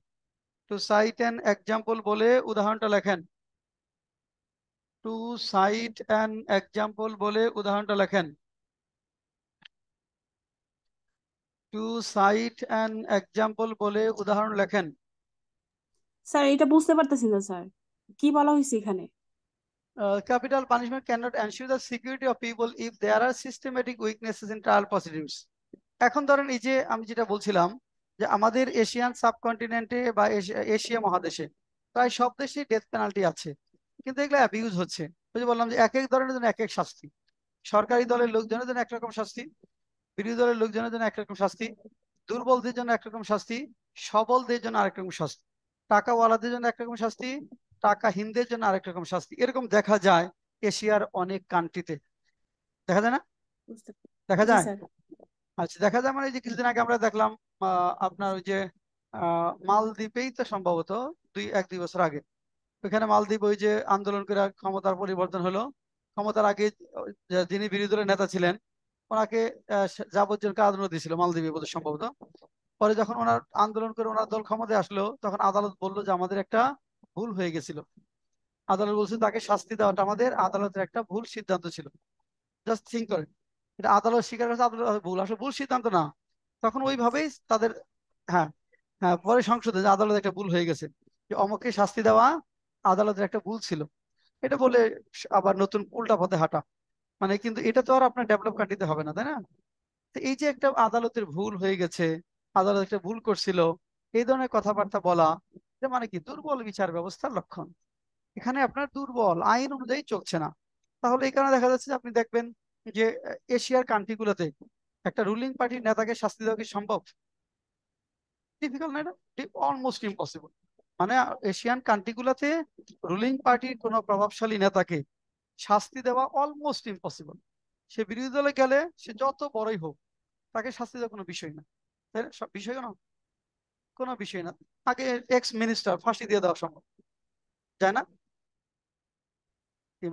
to cite an example bole বলে ta lekhen to cite an example বলে উদাহরণটা লেখেন two cite an example বলে উদাহরণ লেখেন স্যার এটা বুঝতে পারতেছি না স্যার কি বলা হয়েছে এখানে capital punishment can not ensure the security of people if there are systematic weaknesses in trial procedures এখন ধরেন এই যে আমি যেটা বলছিলাম যে আমাদের এশিয়ান সাবকন্টিনেন্টে বা এশিয়া মহাদেশে প্রায় সব দেশে ডেথ পেনাল্টি আছে কিন্তু এগুলো অ্যাবিউজ হচ্ছে ওই যে বললাম যে এক এক ধরনের জন্য এক এক শাস্তি সরকারি দলের লোকজনের জন্য একরকম শাস্তি বিরোধী দলের লোকজনের জন্য একরকম শাস্তি দুর্বলদের জন্য একরকম শাস্তি সবলদের জন্য আরেক রকম শাস্তি টাকাওয়ালাদের জন্য একরকম শাস্তি টাকা হিন্দের জন্য আরেক রকম শাস্তি এরকম দেখা যায় এশিয়ার অনেক কান্ট্রিতে দেখা যায় না দেখা যায় আচ্ছা দেখা যায় মানে যে কিছুদিন আগে আমরা দেখলাম আপনার ওই যে মালদ্বীপেই তো সম্ভবত দুই এক দুই বছর আগে ওইখানে মালদ্বীপ ওই যে আন্দোলন করে ক্ষমতার পরিবর্তন হলো ক্ষমতার আগে যিনি বিরোধী দলের নেতা ছিলেন ওনাকে যাবজ্জীবন কারাদণ্ড দিয়েছিল মালদ্বীপে বোধ সম্ভবত পরে যখন ওনার আন্দোলন করে ওনার দল ক্ষমতায় আসলো তখন আদালত বললো যে আমাদের একটা ভুল হয়ে গেছিল আদালত বলছে তাকে শাস্তি দেওয়াটা আমাদের আদালতের একটা ভুল সিদ্ধান্ত ছিল জাস্ট থিঙ্ক করেন এটা আদালত স্বীকার করেছে আদালত ভুল আসলে ভুল সিদ্ধান্ত না তখন ওইভাবেই তাদের হ্যাঁ হ্যাঁ পরে সংশোধন আদালত একটা ভুল হয়ে গেছে যে অমুককে শাস্তি দেওয়া আদালতের একটা ভুল ছিল এটা বলে আবার নতুন উল্টা পথে হাঁটা মানে কিন্তু এটা তো আর আপনার ডেভেলপ কান্ট্রিতে হবে না তাই না তো এই যে একটা আদালতের ভুল হয়ে গেছে আদালত একটা ভুল করছিল এই ধরনের কথাবার্তা বলা এটা মানে কি দুর্বল বিচার ব্যবস্থার লক্ষণ এখানে আপনার দুর্বল আইন অনুযায়ী চলছে না তাহলে এই কারণে দেখা যাচ্ছে আপনি দেখবেন যে এশিয়ার কান্ট্রি গুলোতে একটা রুলিং পার্টির নেতাকে শাস্তি দেওয়া কি সম্ভব ডিফিকাল্ট না এটা অলমোস্ট ইম্পসিবল মানে এশিয়ান কান্ট্রিগুলোতে রুলিং পার্টির কোনো প্রভাবশালী নেতাকে শাস্তি দেওয়া অলমোস্ট ইম্পসিবল সে বিরোধী দলে গেলে সে যত বড়ই হোক তাকে শাস্তি দেওয়া কোনো বিষয় না তাই সব বিষয় না কোনো বিষয় না আগে এক্স মিনিস্টার ফাঁসি দিয়ে দেওয়া সম্ভব তাই না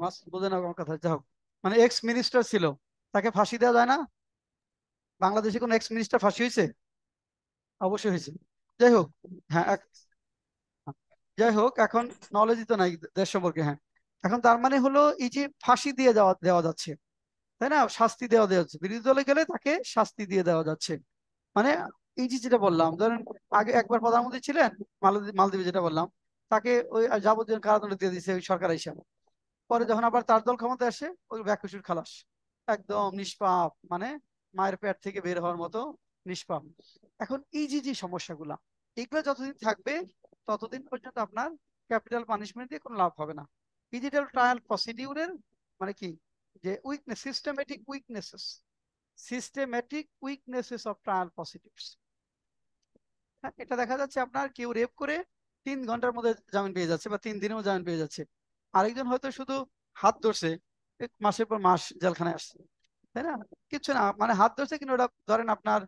মাস বোঝে না আমার কথা যাই মানে এক্স মিনিস্টার ছিল তাকে ফাঁসি দেওয়া যায় না বাংলাদেশে কোন এক্স মিনিস্টার ফাঁসি হয়েছে অবশ্যই হয়েছে যাই হোক হ্যাঁ যাই হোক এখন নলেজই তো নাই দেশ সম্পর্কে হ্যাঁ এখন তার মানে হলো এই যে ফাঁসি দিয়ে দেওয়া দেওয়া যাচ্ছে তাই না শাস্তি দেওয়া দেওয়া যাচ্ছে বিরোধী দলে গেলে তাকে শাস্তি দিয়ে দেওয়া যাচ্ছে মানে এই যে যেটা বললাম ধরেন আগে একবার প্রধানমন্ত্রী ছিলেন মালদ্বীপ মালদ্বীপে যেটা বললাম তাকে ওই যাবজ্জীবন কারাদণ্ড দিয়ে দিয়েছে ওই সরকার হিসাবে পরে যখন আবার তার দল ক্ষমতা আসে ওই ব্যাকুশুর খালাস একদম নিষ্পাপ মানে মায়ের পেট থেকে বের হওয়ার মতো নিষ্পাপ এখন এই যে যে সমস্যাগুলা এগুলো যতদিন থাকবে ততদিন পর্যন্ত আপনার ক্যাপিটাল পানিশমেন্ট দিয়ে কোনো লাভ হবে না ডিজিটাল ট্রায়াল প্রসিডিউরের মানে কি যে weakness systematic weaknesses systematic weaknesses of trial procedures হ্যাঁ এটা দেখা যাচ্ছে আপনার কেউ রেপ করে তিন ঘন্টার মধ্যে জামিন পেয়ে যাচ্ছে বা তিন দিনেও জামিন পেয়ে যাচ্ছে আরেকজন হয়তো শুধু হাত ধরছে মাসের পর মাস জেলখানায় আসছে তাই না কিছু না মানে হাত ধরছে কিন্তু ওটা ধরেন আপনার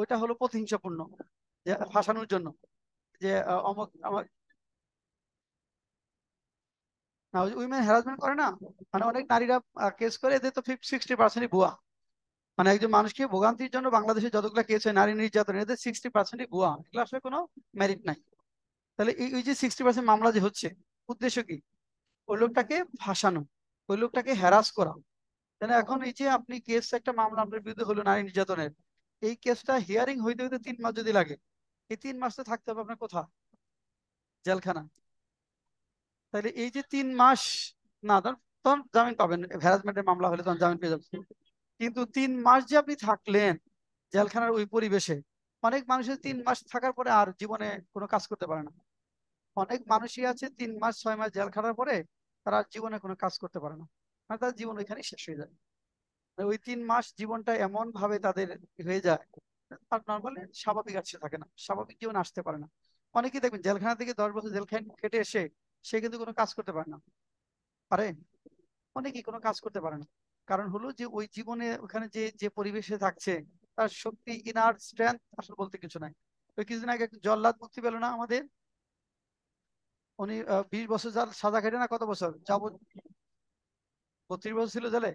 ওইটা হলো প্রতিহিংসাপূর্ণ ফাঁসানোর জন্য যে অমক আমার না উইমেন হ্যারাসমেন্ট করে না মানে অনেক নারীরা কেস করে এদের তো ফিফটি সিক্সটি পার্সেন্টই ভুয়া মানে একজন মানুষকে ভোগান্তির জন্য বাংলাদেশে যতগুলো কেস হয় নারী নির্যাতন এদের সিক্সটি পার্সেন্টই ভুয়া এগুলো আসলে কোনো মেরিট নাই তাহলে এই যে সিক্সটি পার্সেন্ট মামলা যে হচ্ছে উদ্দেশ্য কি ওই লোকটাকে ফাঁসানো ওই লোকটাকে হ্যারাস করা তাহলে এখন এই যে আপনি কেস একটা মামলা আপনার বিরুদ্ধে হলো নারী নির্যাতনের এই কেসটা হিয়ারিং হইতে হইতে তিন মাস যদি লাগে এই তিন মাস তো থাকতে হবে আপনার কোথা জেলখানা তাহলে এই যে তিন মাস না তখন জামিন পাবেন হ্যারাসমেন্টের মামলা হলে তখন জামিন পেয়ে যাবেন কিন্তু তিন মাস যে আপনি থাকলেন জেলখানার ওই পরিবেশে অনেক মানুষের তিন মাস থাকার পরে আর জীবনে কোনো কাজ করতে পারে না অনেক মানুষই আছে তিন মাস ছয় মাস জেল খাটার পরে তারা জীবনে কোনো কাজ করতে পারে না মানে তাদের জীবন ওইখানে শেষ হয়ে যায় ওই তিন মাস জীবনটা এমন ভাবে তাদের হয়ে যায় আর নর্মালি স্বাভাবিক আসছে থাকে না স্বাভাবিক জীবন আসতে পারে না অনেকেই দেখবেন জেলখানা থেকে দশ বছর জেলখান কেটে এসে সে কিন্তু কোনো কাজ করতে পারে না পারে অনেকেই কোনো কাজ করতে পারে না কারণ হলো যে ওই জীবনে ওখানে যে যে পরিবেশে থাকছে তার শক্তি ইনার স্ট্রেংথ আসলে বলতে কিছু নাই ওই কিছুদিন আগে জল্লাদ মুক্তি পেল না আমাদের উনি বিশ বছর যার সাজা খেটে না কত বছর যাব বত্রিশ বছর ছিল জলে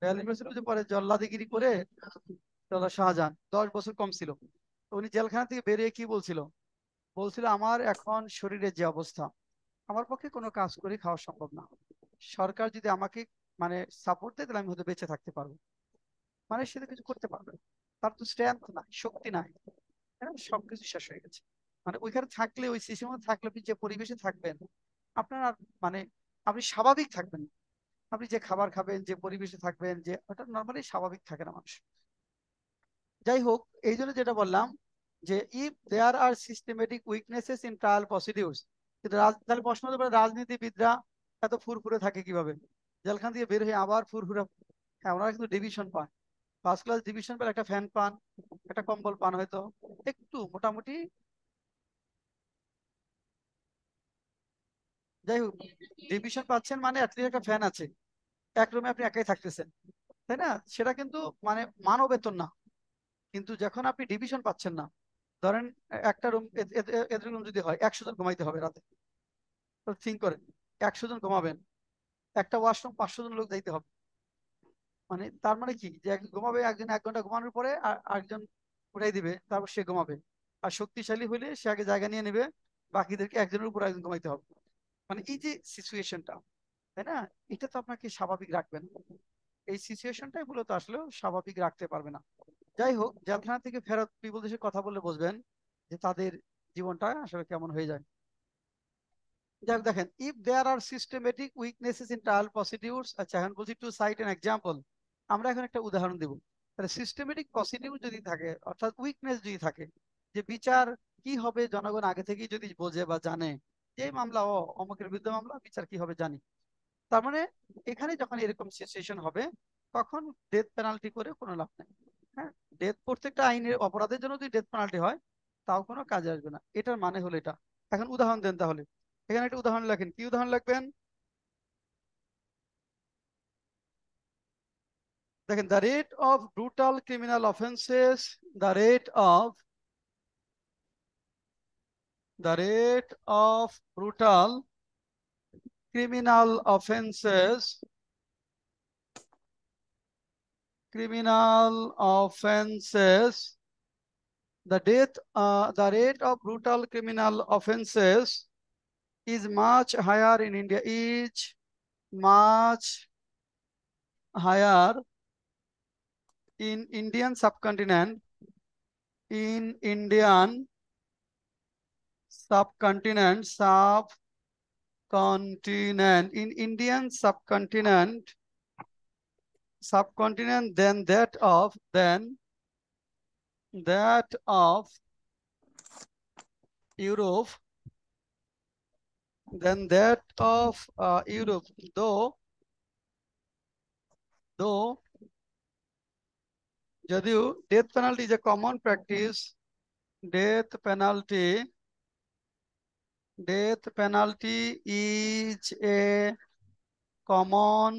বিয়াল্লিশ বছর পরে জল্লাদিগিরি করে তাহলে শাহজাহান দশ বছর কম ছিল উনি জেলখানা থেকে বেরিয়ে কি বলছিল বলছিল আমার এখন শরীরের যে অবস্থা আমার পক্ষে কোনো কাজ করে খাওয়া সম্ভব না সরকার যদি আমাকে মানে সাপোর্ট দেয় তাহলে আমি হয়তো বেঁচে থাকতে পারবো মানে সে তো কিছু করতে পারবে তার তো স্ট্রেংথ না শক্তি নাই হ্যাঁ, সবকিছু শেষ হয়ে গেছে মানে ওইখানে থাকলে ওই সিস্টেম থাকলে আপনি যে পরিবেশে থাকবেন আপনার আর মানে আপনি স্বাভাবিক থাকবেন আপনি যে খাবার খাবেন যে পরিবেশে থাকবেন যে ওটা নর্মালি স্বাভাবিক থাকে না মানুষ যাই হোক এই জন্য যেটা বললাম যে if there are systematic weaknesses in trial procedure কিন্তু তাহলে প্রশ্ন হতে পারে রাজনীতিবিদরা এত ফুরফুরে থাকে কিভাবে জেলখান দিয়ে বের হয়ে আবার ফুরফুরে হ্যাঁ ওনারা কিন্তু ডিভিশন পান ফার্স্ট ক্লাস ডিভিশন পেলে একটা ফ্যান পান একটা কম্বল পান হয়তো একটু মোটামুটি যাই হোক ডিভিশন পাচ্ছেন মানে অ্যাটলিস্ট একটা ফ্যান আছে এক রুমে আপনি একাই থাকতেছেন তাই না সেটা কিন্তু মানে মানবেতন না কিন্তু যখন আপনি ডিভিশন পাচ্ছেন না ধরেন একটা রুম এদের রুম যদি হয় একশো জন ঘুমাইতে হবে রাতে থিঙ্ক করেন একশো জন ঘুমাবেন একটা ওয়াশরুম পাঁচশো জন লোক যাইতে হবে মানে তার মানে কি যে ঘুমাবে একজন এক ঘন্টা ঘুমানোর পরে আর একজন উঠাই দিবে তারপর সে ঘুমাবে আর শক্তিশালী হলে সে আগে জায়গা নিয়ে নেবে বাকিদেরকে একজনের উপর একজন ঘুমাইতে হবে মানে এই যে সিচুয়েশনটা তাই না এটা তো আপনাকে স্বাভাবিক রাখবেন এই সিচুয়েশনটাই মূলত আসলে স্বাভাবিক রাখতে পারবে না যাই হোক জেলখানা থেকে ফেরত পিপুলদের কথা বলে বুঝবেন যে তাদের জীবনটা আসলে কেমন হয়ে যায় যাই দেখেন if there are systematic weaknesses in trial procedure আচ্ছা এখন বলছি টু সাইট এন এক্সাম্পল আমরা এখন একটা উদাহরণ দেব তাহলে সিস্টেমেটিক প্রসিডিউর যদি থাকে অর্থাৎ উইকনেস যদি থাকে যে বিচার কি হবে জনগণ আগে থেকে যদি বোঝে বা জানে যে মামলা ও অমুকের বিরুদ্ধে মামলা বিচার কি হবে জানি তার মানে এখানে যখন এরকম সিচুয়েশন হবে তখন ডেথ পেনাল্টি করে কোনো লাভ নেই হ্যাঁ ডেথ প্রত্যেকটা আইনের অপরাধের জন্য যদি ডেথ পেনাল্টি হয় তাও কোনো কাজে আসবে না এটার মানে হলো এটা এখন উদাহরণ দেন তাহলে এখানে একটা উদাহরণ লেখেন কি উদাহরণ লাগবেন দেখেন the rate of brutal criminal offences the rate of the rate of brutal criminal offences criminal offenses, the death, uh, the rate of brutal criminal offenses is much higher in India. Is much higher in Indian subcontinent. In Indian subcontinent, subcontinent, in Indian subcontinent, subcontinent than that of than that of Europe than that of uh, Europe though though যদিও death penalty is a common practice death penalty death penalty is a common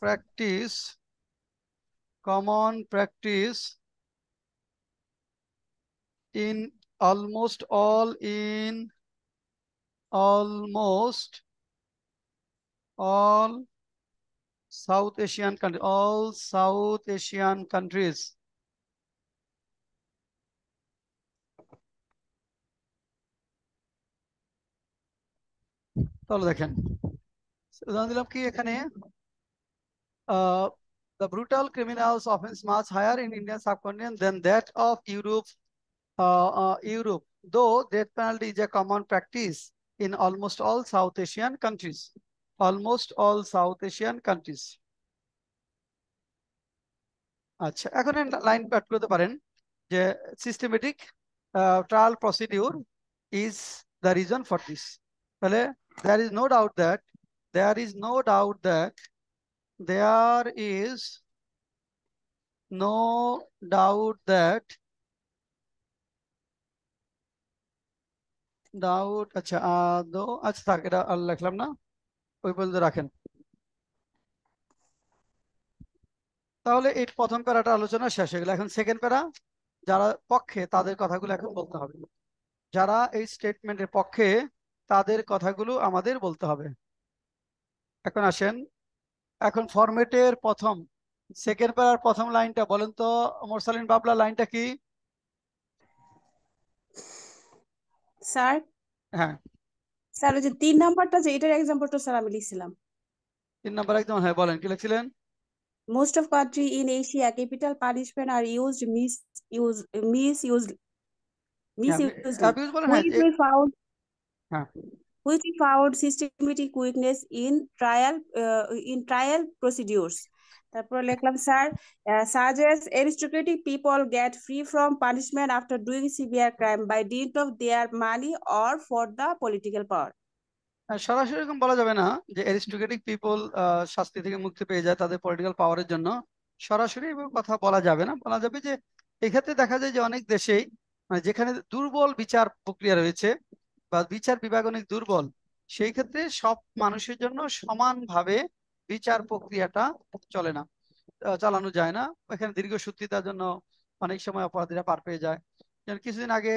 practice, common practice in almost all in almost all South Asian countries, all South Asian countries. তাহলে দেখেন উদাহরণ দিলাম কি এখানে Uh, the brutal criminals offense much higher in Indian subcontinent than that of Europe. Uh, uh, Europe, though death penalty is a common practice in almost all South Asian countries. Almost all South Asian countries. আচ্ছা এখন line পাঠ the পারেন যে systematic trial procedure is the reason for this তাহলে there is no doubt that there is there is no doubt that doubt আচ্ছা আদো আচ্ছা থাক এটা আর লিখলাম না ওই পর্যন্ত রাখেন তাহলে এই প্রথম প্যারাটা আলোচনা শেষ হয়ে গেল এখন সেকেন্ড প্যারা যারা পক্ষে তাদের কথাগুলো এখন বলতে হবে যারা এই স্টেটমেন্টের পক্ষে তাদের কথাগুলো আমাদের বলতে হবে এখন আসেন এখন ফরম্যাটের প্রথম সেকেন্ড প্যারার প্রথম লাইনটা বলেন তো মোরসালিন বাবলা লাইনটা কি স্যার হ্যাঁ স্যার ওই যে তিন নাম্বারটা যে এটার এক্সাম্পলটা স্যার আমি লিখছিলাম তিন নাম্বার একদম হ্যাঁ বলেন কি লিখছিলেন most of country in asia capital punishment misuse misuse misuse we found হ্যাঁ which found systematic weakness in trial uh, in trial procedures তারপরে লিখলাম sir such as aristocratic people gate free from punishment after doing severe crime by ডিট of their money or for the political পাওয়ার সরাসরি এরকম বলা যাবে না যে aristocratic people শাস্তি থেকে মুক্তি পেয়ে যায় তাদের পলিটিক্যাল পাওয়ারের জন্য সরাসরি কথা বলা যাবে না বলা যাবে যে এক্ষেত্রে দেখা যায় যে অনেক দেশেই মানে যেখানে দুর্বল বিচার প্রক্রিয়া রয়েছে বা বিচার বিভাগ অনেক দুর্বল সেই ক্ষেত্রে সব মানুষের জন্য সমানভাবে বিচার প্রক্রিয়াটা চলে না চালানো যায় না এখানে দীর্ঘ সূত্রিতার জন্য অনেক সময় অপরাধীরা পার পেয়ে যায় কিছুদিন আগে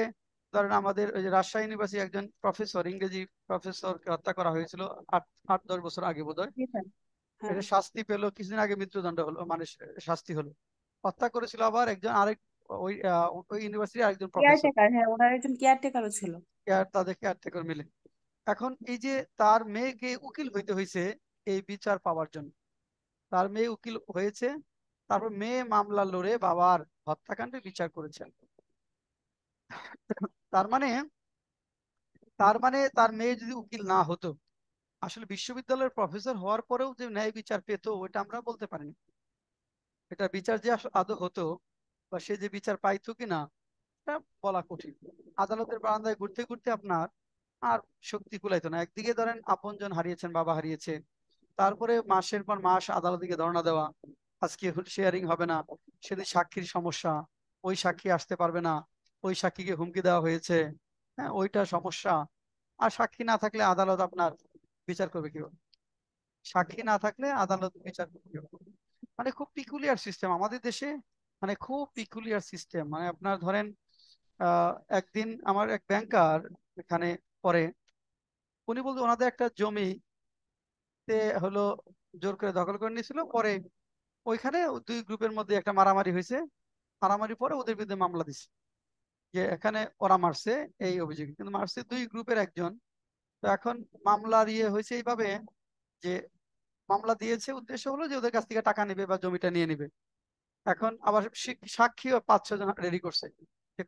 ধরেন আমাদের ওই যে রাজশাহী ইউনিভার্সিটি একজন প্রফেসর ইংরেজি প্রফেসর হত্যা করা হয়েছিল আট আট দশ বছর আগে বোধ হয় হ্যাঁ। শাস্তি পেলো কিছুদিন আগে মৃত্যুদণ্ড হলো মানে শাস্তি হলো হত্যা করেছিল আবার একজন আরেক ওই ওই ইউনিভার্সিটি আরেকজন প্রফেসর হ্যাঁ ওনার একজন কেয়ারটেকারও ছিল কেয়ার তাদের কেয়ারটেকার মিলে এখন এই যে তার মেয়েকে উকিল হইতে হয়েছে এই বিচার পাওয়ার জন্য তার মেয়ে উকিল হয়েছে তারপর মেয়ে মামলা লড়ে বাবার বিচার করেছেন তার মানে তার মানে তার মেয়ে যদি উকিল না হতো আসলে বিশ্ববিদ্যালয়ের প্রফেসর হওয়ার পরেও যে ন্যায় বিচার পেত ওটা আমরা বলতে পারিনি এটা বিচার যে আদৌ হতো বা সে যে বিচার পাইতো কিনা এটা বলা কঠিন আদালতের বারান্দায় ঘুরতে ঘুরতে আপনার আর শক্তি কুলাইতো না একদিকে ধরেন আপন জন হারিয়েছেন বাবা হারিয়েছে তারপরে মাসের পর মাস আদালতকে ধর্ণা দেওয়া আজকে শেয়ারিং হবে না সেদিন সাক্ষীর সমস্যা ওই সাক্ষী আসতে পারবে না ওই সাক্ষীকে হুমকি দেওয়া হয়েছে হ্যাঁ ওইটা সমস্যা আর সাক্ষী না থাকলে আদালত আপনার বিচার করবে কিভাবে সাক্ষী না থাকলে আদালত বিচার করবে মানে খুব পিকুলিয়ার সিস্টেম আমাদের দেশে মানে খুব পিকুলিয়ার সিস্টেম মানে আপনার ধরেন একদিন আমার এক ব্যাংকার এখানে পরে উনি বলতে ওনাদের একটা জমি তে হলো জোর করে দখল করে নিয়েছিল পরে ওইখানে দুই গ্রুপের মধ্যে একটা মারামারি হয়েছে মারামারি পরে ওদের বিরুদ্ধে মামলা দিছে যে এখানে ওরা মারছে এই অভিযোগ কিন্তু মারছে দুই গ্রুপের একজন তো এখন মামলার ইয়ে হয়েছে এইভাবে যে মামলা দিয়েছে উদ্দেশ্য হলো যে ওদের কাছ থেকে টাকা নেবে বা জমিটা নিয়ে নেবে এখন আবার সাক্ষী পাঁচ ছজন রেডি করছে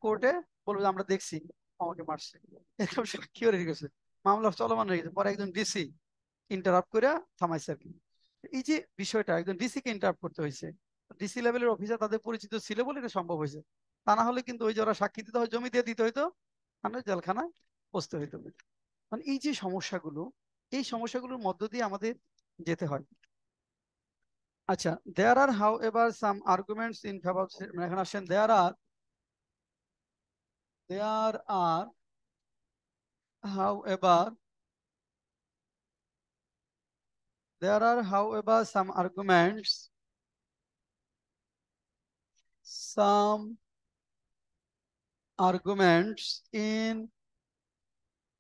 কোর্টে বলবে আমরা দেখছি আমাকে মারছে এরকম সাক্ষীও রেডি করছে মামলা চলমান হয়ে গেছে পরে একজন ডিসি ইন্টারাপ্ট করে থামাইছে আর কি এই যে বিষয়টা একজন ডিসি কে ইন্টারাপ্ট করতে হয়েছে ডিসি লেভেলের অফিসার তাদের পরিচিত ছিল বলে এটা সম্ভব হয়েছে তা না হলে কিন্তু ওই যে ওরা সাক্ষী দিতে হয় জমি দিয়ে দিতে হইতো মানে জেলখানায় বসতে হইতো মানে এই যে সমস্যাগুলো এই সমস্যাগুলোর মধ্য দিয়ে আমাদের যেতে হয় Acha, there are, however, some arguments in favor of Mekanashen. There are, there are, however, there are, however, some arguments, some arguments in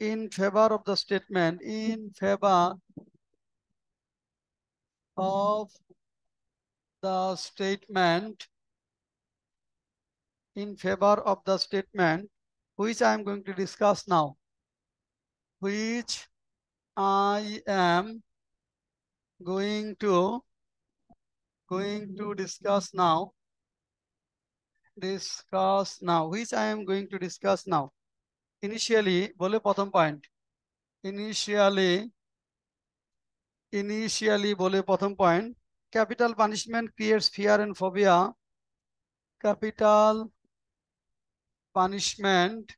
in favor of the statement in favor of the statement in favor of the statement which I am going to discuss now which I am going to going to discuss now discuss now which I am going to discuss now initially বলে প্রথম point. initially initially বলে প্রথম point. Capital punishment creates fear and phobia. Capital punishment.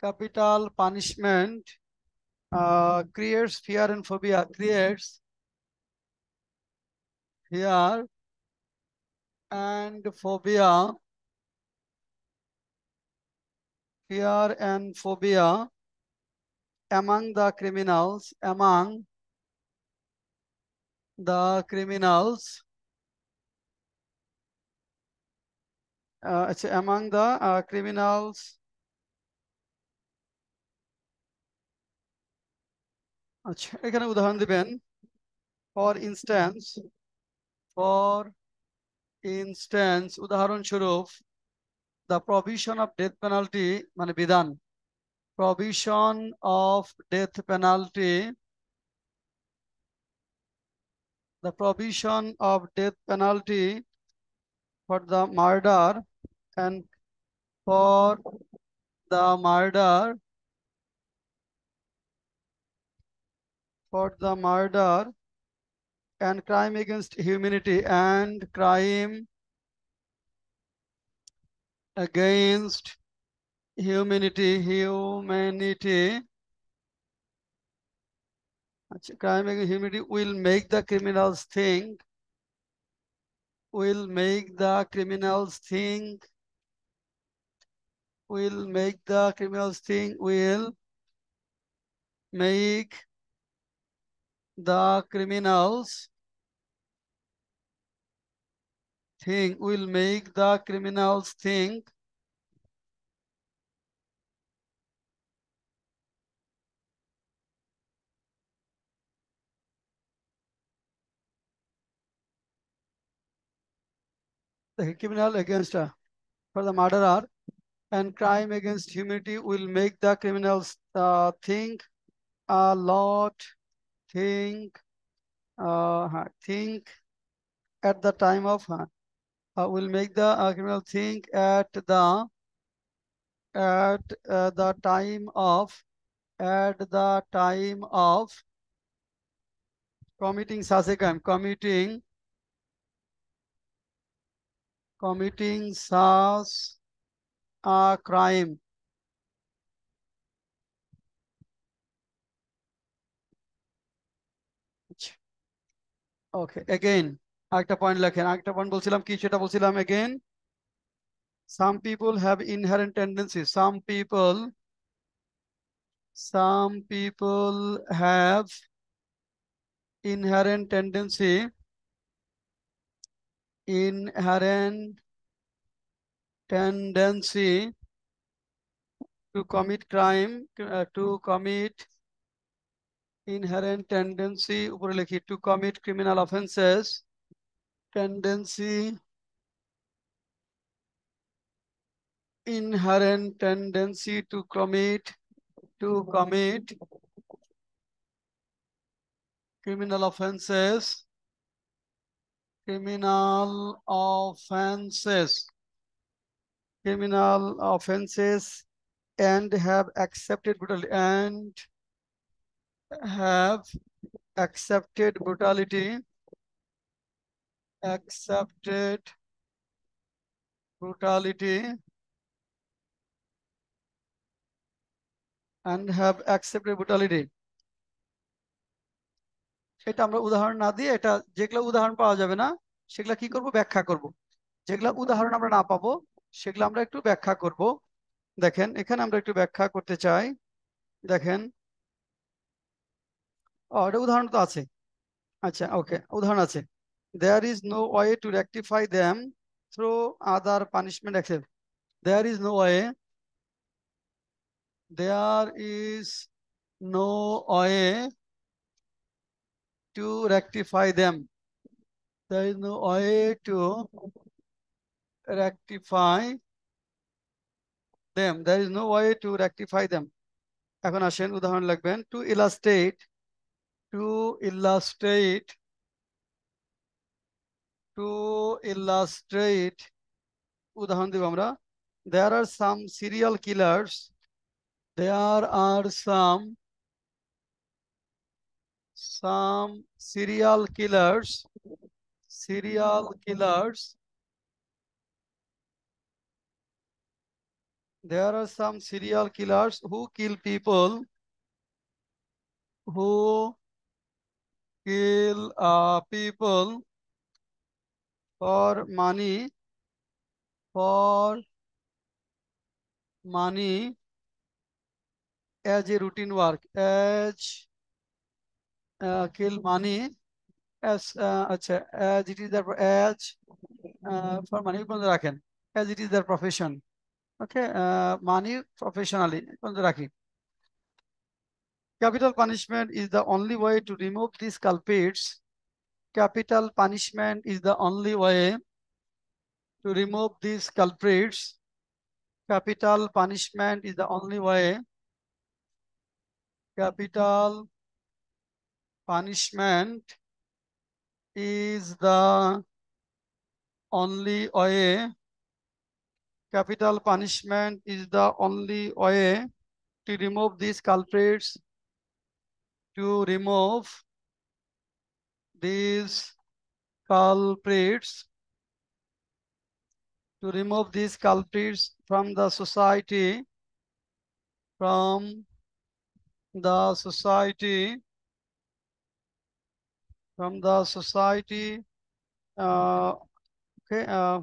Capital punishment uh, creates fear and phobia. Creates fear and phobia. Fear and phobia among the criminals, among the criminals uh, among the uh, criminals আচ্ছা এখানে উদাহরণ দিবেন for instance for instance উদাহরণস্বরূপ the provision of death penalty মানে বিধান provision of death penalty the provision of death penalty for the murder and for the murder for the murder and crime against humanity and crime against humanity humanity Climate humidity will make the criminals think, will make the criminals think, will make the criminals think, will make the criminals think, will make the criminals think the criminal against uh, for the murderer and crime against humanity will make the criminals uh, think a lot, think, uh, think at the time of uh, uh, will make the uh, criminal think at the at uh, the time of at the time of committing such a crime, committing committing SARS a crime. Okay, again, act upon like an act upon Bolsilam Kisheta Bolsilam again. Some people have inherent tendencies. Some people, some people have inherent tendency inherent tendency to commit crime uh, to commit inherent tendency to commit criminal offenses tendency inherent tendency to commit to commit criminal offenses criminal offenses criminal offenses and have accepted brutality and have accepted brutality accepted brutality and have accepted brutality এটা আমরা উদাহরণ না দিয়ে এটা যেগুলো উদাহরণ পাওয়া যাবে না সেগুলো কি করব ব্যাখ্যা করব যেগুলা উদাহরণ আমরা না পাবো সেগুলো আমরা একটু ব্যাখ্যা করব দেখেন এখানে আমরা একটু ব্যাখ্যা করতে চাই দেখেন এটা উদাহরণ তো আছে আচ্ছা ওকে উদাহরণ আছে there is no way to rectify them through other punishment except there is no way there is no way to rectify them. There is no way to rectify them. There is no way to rectify them. এখন আসেন উদাহরণ লাগবেন to illustrate to illustrate to illustrate উদাহরণ দেব there are some serial killers there are some some serial killers serial killers there are some serial killers who kill people who kill uh, people for money for money as a routine work as uh, kill money as uh, as it is their as uh, for money as it is their profession okay uh, money professionally capital punishment is the only way to remove these culprits capital punishment is the only way to remove these culprits capital punishment is the only way capital punishment is the only way capital punishment is the only way to remove these culprits to remove these culprits to remove these culprits from the society from the society from the society uh, okay, uh,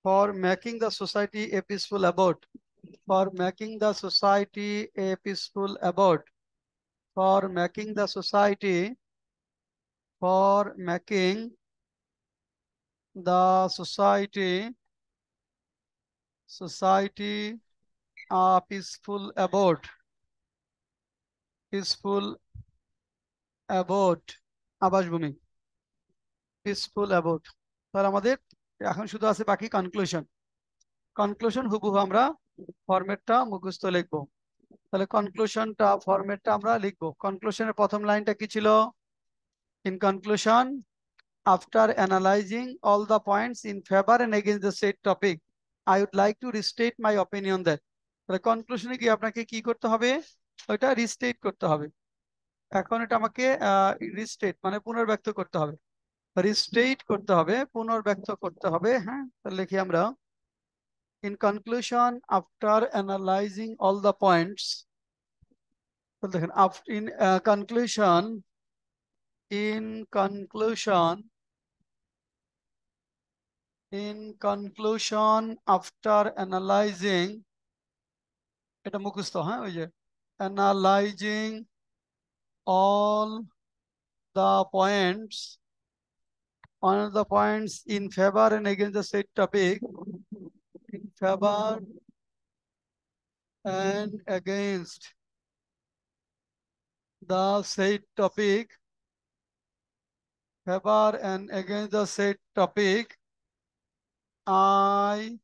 for making the society a peaceful abode, for making the society a peaceful abode, for making the society, for making the society, society a peaceful abode, peaceful abode আবাসভূমি peaceful abode তাহলে আমাদের এখন শুধু আছে বাকি conclusion conclusion হুবহু আমরা ফরম্যাটটা মুখস্থ লিখবো তাহলে কনক্লুশনটা ফরম্যাটটা আমরা লিখবো কনক্লুশনের প্রথম লাইনটা কি ছিল in conclusion after analysing all the points in favour and against the set topic I would like to restate my opinion that তাহলে কনক্লুশনে কি আপনাকে কি করতে হবে ওইটা রিস্টেট করতে হবে এখন এটা আমাকে রিস্টেট মানে পুনর্ব্যক্ত করতে হবে রিস্টেট করতে হবে পুনর্ব্যক্ত করতে হবে হ্যাঁ তাহলে লিখি আমরা in conclusion after analysing all the points দেখেন in conclusion in conclusion in conclusion after analysing এটা মুখস্থ হ্যাঁ ওই যে analysing all the points on the points in favor and against the said topic in favor and against the said topic favor and against the said topic i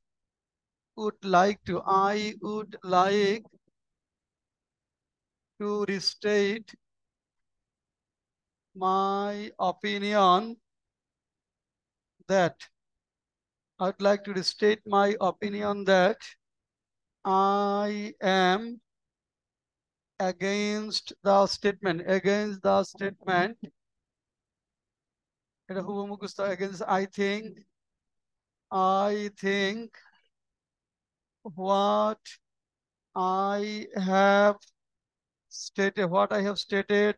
would like to i would like to restate my opinion that I'd like to state my opinion that I am against the statement, against the statement. Against, I think, I think what I have stated, what I have stated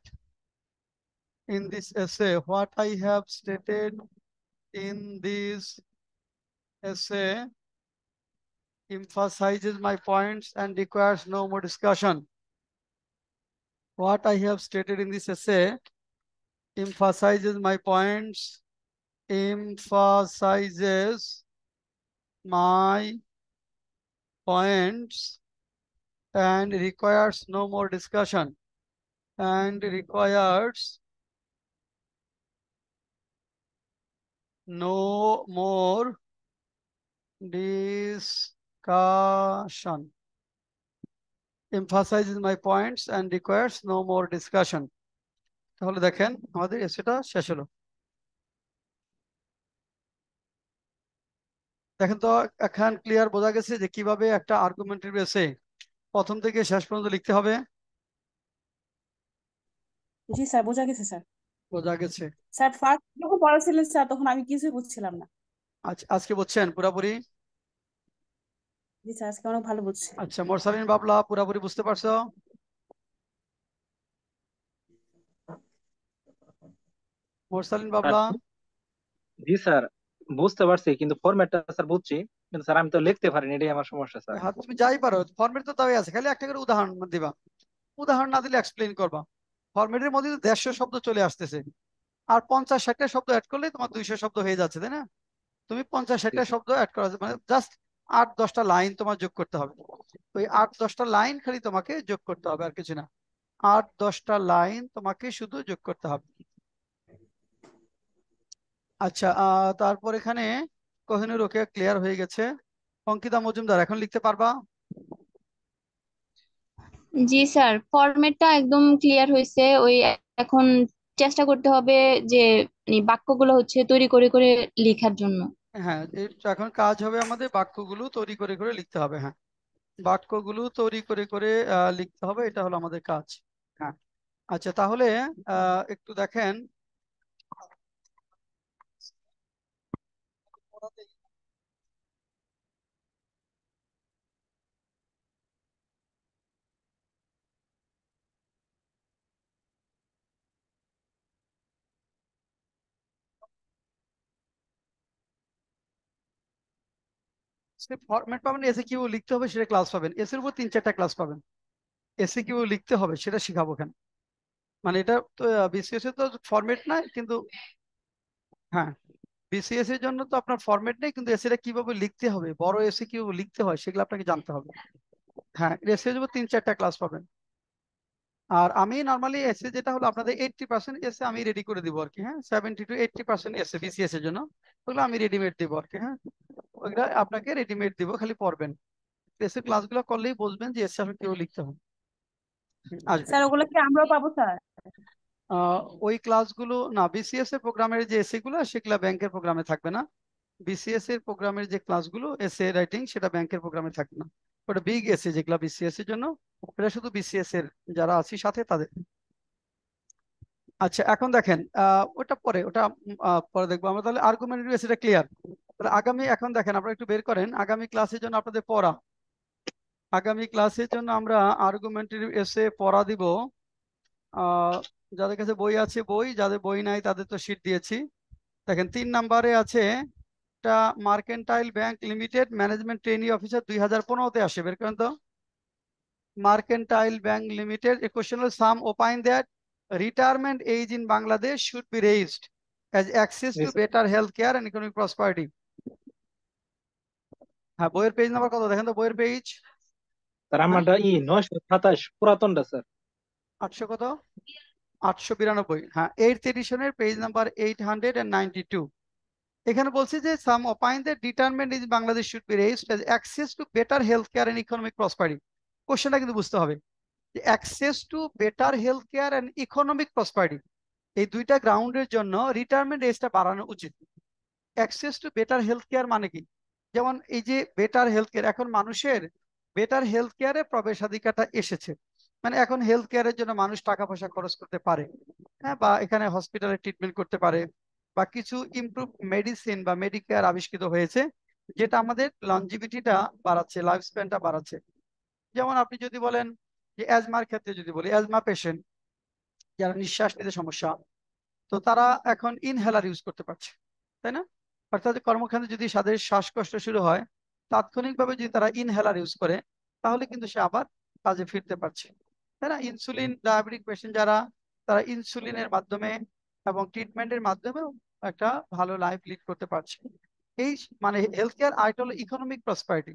in this essay. What I have stated in this essay emphasizes my points and requires no more discussion. What I have stated in this essay emphasizes my points, emphasizes my points and requires no more discussion and requires no more discussion. Emphasizes my points and requires no more discussion. তাহলে দেখেন আমাদের এসেটা শেষ হলো দেখেন তো এখন clear বোঝা গেছে যে কিভাবে একটা আর্গুমেন্টের বেসে প্রথম থেকে শেষ পর্যন্ত লিখতে হবে জি স্যার বোঝা গেছে স্যার বোঝা গেছে স্যার ফার্স্ট যখন পড়াছিলেন স্যার তখন আমি কিছু বুঝছিলাম না আচ্ছা আজকে বুঝছেন পুরোপুরি জি স্যার আজকে অনেক ভালো বুঝছি আচ্ছা মোরসালিন বাবলা পুরোপুরি বুঝতে পারছো মোরসালিন বাবলা আচ্ছা। জি স্যার বুঝতে পারছি কিন্তু ফরম্যাটটা স্যার বুঝছি কিন্তু স্যার আমি তো লিখতে পারিনি এটাই আমার সমস্যা স্যার হ্যাঁ, তুমি যাই পারো ফরম্যাট তো তাই আছে খালি একটা করে উদাহরণ দিবা উদাহরণ না দিলে এক্সপ্লেইন করবা ফরম্যাটের মধ্যে দেড়শো শব্দ চলে আসতেছে আর পঞ্চাশ ষাটটা শব্দ অ্যাড করলে তোমার দুইশো শব্দ হয়ে যাচ্ছে তাই না তুমি পঞ্চাশ ষাটটা শব্দ অ্যাড করা মানে জাস্ট আট দশটা লাইন তোমার যোগ করতে হবে ওই আট দশটা লাইন খালি তোমাকে যোগ করতে হবে আর কিছু না আট দশটা লাইন তোমাকে শুধু যোগ করতে হবে আচ্ছা তারপর এখানে কহিনুর ওকে ক্লিয়ার হয়ে গেছে অঙ্কিতা মজুমদার এখন লিখতে পারবা জি স্যার ফরম্যাটটা একদম ক্লিয়ার হয়েছে ওই এখন চেষ্টা করতে হবে যে মানে বাক্যগুলো হচ্ছে তৈরি করে করে লেখার জন্য হ্যাঁ এখন কাজ হবে আমাদের বাক্যগুলো তৈরি করে করে লিখতে হবে হ্যাঁ বাক্যগুলো তৈরি করে করে লিখতে হবে এটা হলো আমাদের কাজ হ্যাঁ আচ্ছা তাহলে একটু দেখেন সে ফরম্যাট পাবেন এসে কিউ লিখতে হবে সেটা ক্লাস পাবেন এসের উপর তিন চারটা ক্লাস পাবেন এসে কিউ লিখতে হবে সেটা শিখাবো কেন মানে এটা তো বিসিএস এর তো ফরম্যাট নাই কিন্তু হ্যাঁ বিসিএস এর জন্য তো আপনার ফরম্যাট নেই কিন্তু এসিটা কিভাবে লিখতে হবে বড় এসে কিভাবে লিখতে হয় সেগুলো আপনাকে জানতে হবে হ্যাঁ এসিএস উপর তিন চারটা ক্লাস পাবেন আর আমি নর্মালি এসে যেটা হলো আপনাদের এইটটি পার্সেন্ট এসে আমি রেডি করে দিব আর কি হ্যাঁ সেভেন্টি টু এইটটি পার্সেন্ট এসে বিসিএস এর জন্য ওগুলো আমি রেডিমেড দিব আর কি হ্যাঁ ওইগুলো আপনাকে রেডিমেড দিব খালি পড়বেন এসে ক্লাসগুলো করলেই বুঝবেন যে এসে আমি কেউ লিখতে হবে স্যার ওগুলো কি আমরাও পাবো স্যার ওই ক্লাসগুলো না বিসিএস এর প্রোগ্রামের যে এসে গুলো সেগুলো ব্যাংকের প্রোগ্রামে থাকবে না বিসিএস এর প্রোগ্রামের যে ক্লাসগুলো এসে রাইটিং সেটা ব্যাংকের প্রোগ্রামে থাকবে না ওটা বিগেসি যেগুলো বিসিএস এর জন্য এটা শুধু বিসিএস এর যারা আছি সাথে তাদের আচ্ছা এখন দেখেন ওটা পরে ওটা পরে দেখবো আমরা তাহলে আর্গুমেন্ট রয়েছে এটা ক্লিয়ার আগামী এখন দেখেন আপনারা একটু বের করেন আগামী ক্লাসের জন্য আপনাদের পড়া আগামী ক্লাসের জন্য আমরা আর্গুমেন্টের এসে পড়া দিব যাদের কাছে বই আছে বই যাদের বই নাই তাদের তো শীট দিয়েছি দেখেন তিন নাম্বারে আছে একটা Mercantile Bank Limited management trainee officer দুই হাজার পনেরোতে আসে বের করেন তো মার্কেন্টাইল ব্যাংক লিমিটেড এ কোশ্চেনাল some opine that retirement age in Bangladesh should be raised as access to better health care and economic prosperity হ্যাঁ বইয়ের পেজ নাম্বার কত দেখেন তো বইয়ের পেজ স্যার আমারটা ই 927 পুরাতনটা স্যার 800 কত 892 হ্যাঁ 8th এডিশনের পেজ নাম্বার 892 এখানে বলছি যে some opine that determent is Bangladesh should be raised as access to better health care and economic prosperity কোশ্চেনটা কিন্তু বুঝতে হবে যে access to better health care and economic prosperity এই দুইটা গ্রাউন্ডের জন্য রিটায়ারমেন্ট এজটা বাড়ানো উচিত access to better health care মানে কি যেমন এই যে বেটার হেলথ কেয়ার এখন মানুষের বেটার হেলথ কেয়ারে প্রবেশাধিকারটা এসেছে মানে এখন হেলথ কেয়ারের জন্য মানুষ টাকা পয়সা খরচ করতে পারে হ্যাঁ বা এখানে হসপিটালে ট্রিটমেন্ট করতে পারে বা কিছু ইমপ্রুভ মেডিসিন বা মেডিকেয়ার আবিষ্কৃত হয়েছে যেটা আমাদের লঞ্জিভিটিটা বাড়াচ্ছে লাইফ স্প্যানটা বাড়াচ্ছে যেমন আপনি যদি বলেন যে অ্যাজমার ক্ষেত্রে যদি বলি অ্যাজমা পেশেন্ট যারা নিঃশ্বাস নিতে সমস্যা তো তারা এখন ইনহেলার ইউজ করতে পারছে তাই না অর্থাৎ কর্মক্ষেত্রে যদি তাদের শ্বাসকষ্ট শুরু হয় তাৎক্ষণিকভাবে যদি তারা ইনহেলার ইউজ করে তাহলে কিন্তু সে আবার কাজে ফিরতে পারছে তাই না ইনসুলিন ডায়াবেটিক পেশেন্ট যারা তারা ইনসুলিনের মাধ্যমে এবং ট্রিটমেন্টের মাধ্যমে একটা ভালো লাইফ লিড করতে পারছে এই মানে হেলথ কেয়ার আরেকটা হলো ইকোনমিক প্রসপারিটি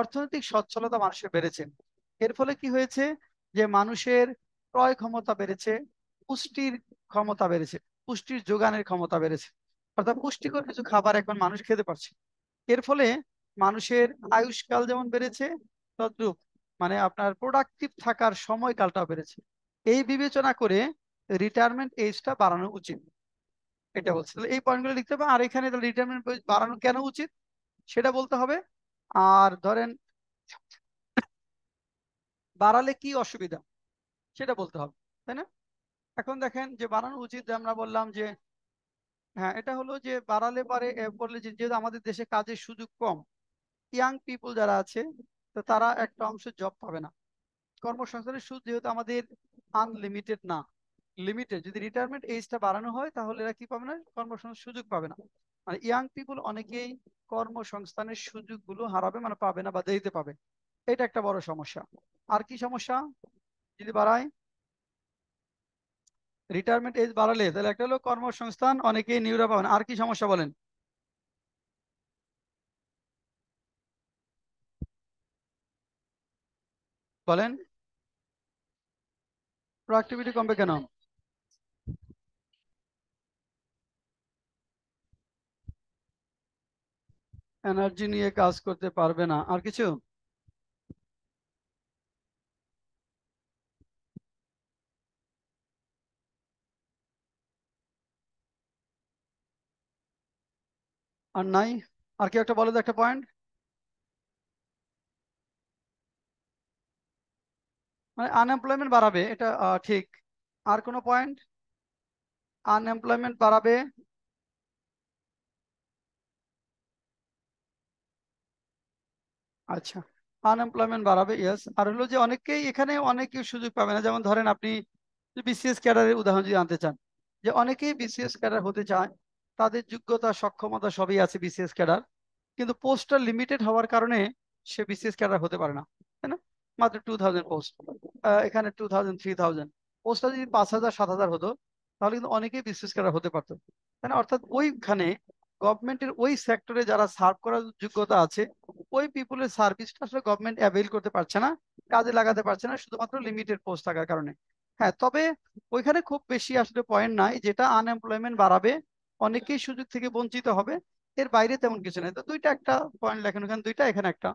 অর্থনৈতিক সচ্ছলতা মানুষের বেড়েছে এর ফলে কি হয়েছে যে মানুষের ক্রয় ক্ষমতা বেড়েছে পুষ্টির ক্ষমতা বেড়েছে পুষ্টির যোগানের ক্ষমতা বেড়েছে অর্থাৎ পুষ্টিকর কিছু খাবার এখন মানুষ খেতে পারছে এর ফলে মানুষের আয়ুষ্কাল যেমন বেড়েছে তদ্রূপ মানে আপনার প্রোডাক্টিভ থাকার সময়কালটাও বেড়েছে এই বিবেচনা করে রিটায়ারমেন্ট এজটা বাড়ানো উচিত এটা বলছে তাহলে এই পয়েন্টগুলো লিখতে হবে আর এখানে তাহলে রিটায়ারমেন্ট বাড়ানো কেন উচিত সেটা বলতে হবে আর ধরেন বাড়ালে কি অসুবিধা সেটা বলতে হবে তাই না এখন দেখেন যে বাড়ানো উচিত আমরা বললাম যে হ্যাঁ এটা হলো যে বাড়ালে পারে বললে যে যেহেতু আমাদের দেশে কাজের সুযোগ কম ইয়াং পিপল যারা আছে তো তারা একটা অংশ জব পাবে না কর্মসংস্থানের সুদ যেহেতু আমাদের আনলিমিটেড না লিমিটেড যদি রিটায়ারমেন্ট এজটা বাড়ানো হয় তাহলে এরা কি পাবে না কর্মসংস্থানের সুযোগ পাবে না মানে ইয়াং পিপল অনেকেই কর্মসংস্থানের সুযোগগুলো হারাবে মানে পাবে না বা দেরিতে পাবে এটা একটা বড় সমস্যা আর কি সমস্যা যদি বাড়ায় রিটায়ারমেন্ট এজ বাড়ালে তাহলে একটা হলো কর্মসংস্থান অনেকেই নিউরা পাবেন আর কি সমস্যা বলেন বলেন প্রোডাক্টিভিটি কমবে কেন এনার্জি নিয়ে কাজ করতে পারবে না আর কিছু আর নাই আর কি একটা বলো একটা পয়েন্ট মানে আনএমপ্লয়মেন্ট বাড়াবে এটা ঠিক আর কোনো পয়েন্ট আনএমপ্লয়মেন্ট বাড়াবে আচ্ছা আনএমপ্লয়মেন্ট বাড়াবে ইয়াস আর হলো যে অনেকেই এখানে অনেকেই সুযোগ পাবে না যেমন ধরেন আপনি বিসিএস ক্যাডারের উদাহরণ যদি আনতে চান যে অনেকেই বিসিএস ক্যাডার হতে চায় তাদের যোগ্যতা সক্ষমতা সবই আছে বিসিএস ক্যাডার কিন্তু পোস্টটা লিমিটেড হওয়ার কারণে সে বিসিএস ক্যাডার হতে পারে না তাই না মাত্র টু থাউজেন্ড পোস্ট এখানে টু থাউজেন্ড থ্রি থাউজেন্ড পোস্টটা যদি পাঁচ হাজার সাত হাজার হতো তাহলে কিন্তু অনেকেই বিসিএস ক্যাডার হতে পারতো তাই না অর্থাৎ ওইখানে গভর্নমেন্টের ওই সেক্টরে যারা সার্ভ করার যোগ্যতা আছে ওই পিপুলের সার্ভিসটা আসলে গভর্নমেন্ট অ্যাভেল করতে পারছে না কাজে লাগাতে পারছে না শুধুমাত্র লিমিটেড পোস্ট থাকার কারণে হ্যাঁ তবে ওইখানে খুব বেশি আসলে পয়েন্ট নাই যেটা আনএমপ্লয়মেন্ট বাড়াবে অনেকেই সুযোগ থেকে বঞ্চিত হবে এর বাইরে তেমন কিছু নেই তো দুইটা একটা পয়েন্ট লেখেন ওখানে দুইটা এখানে একটা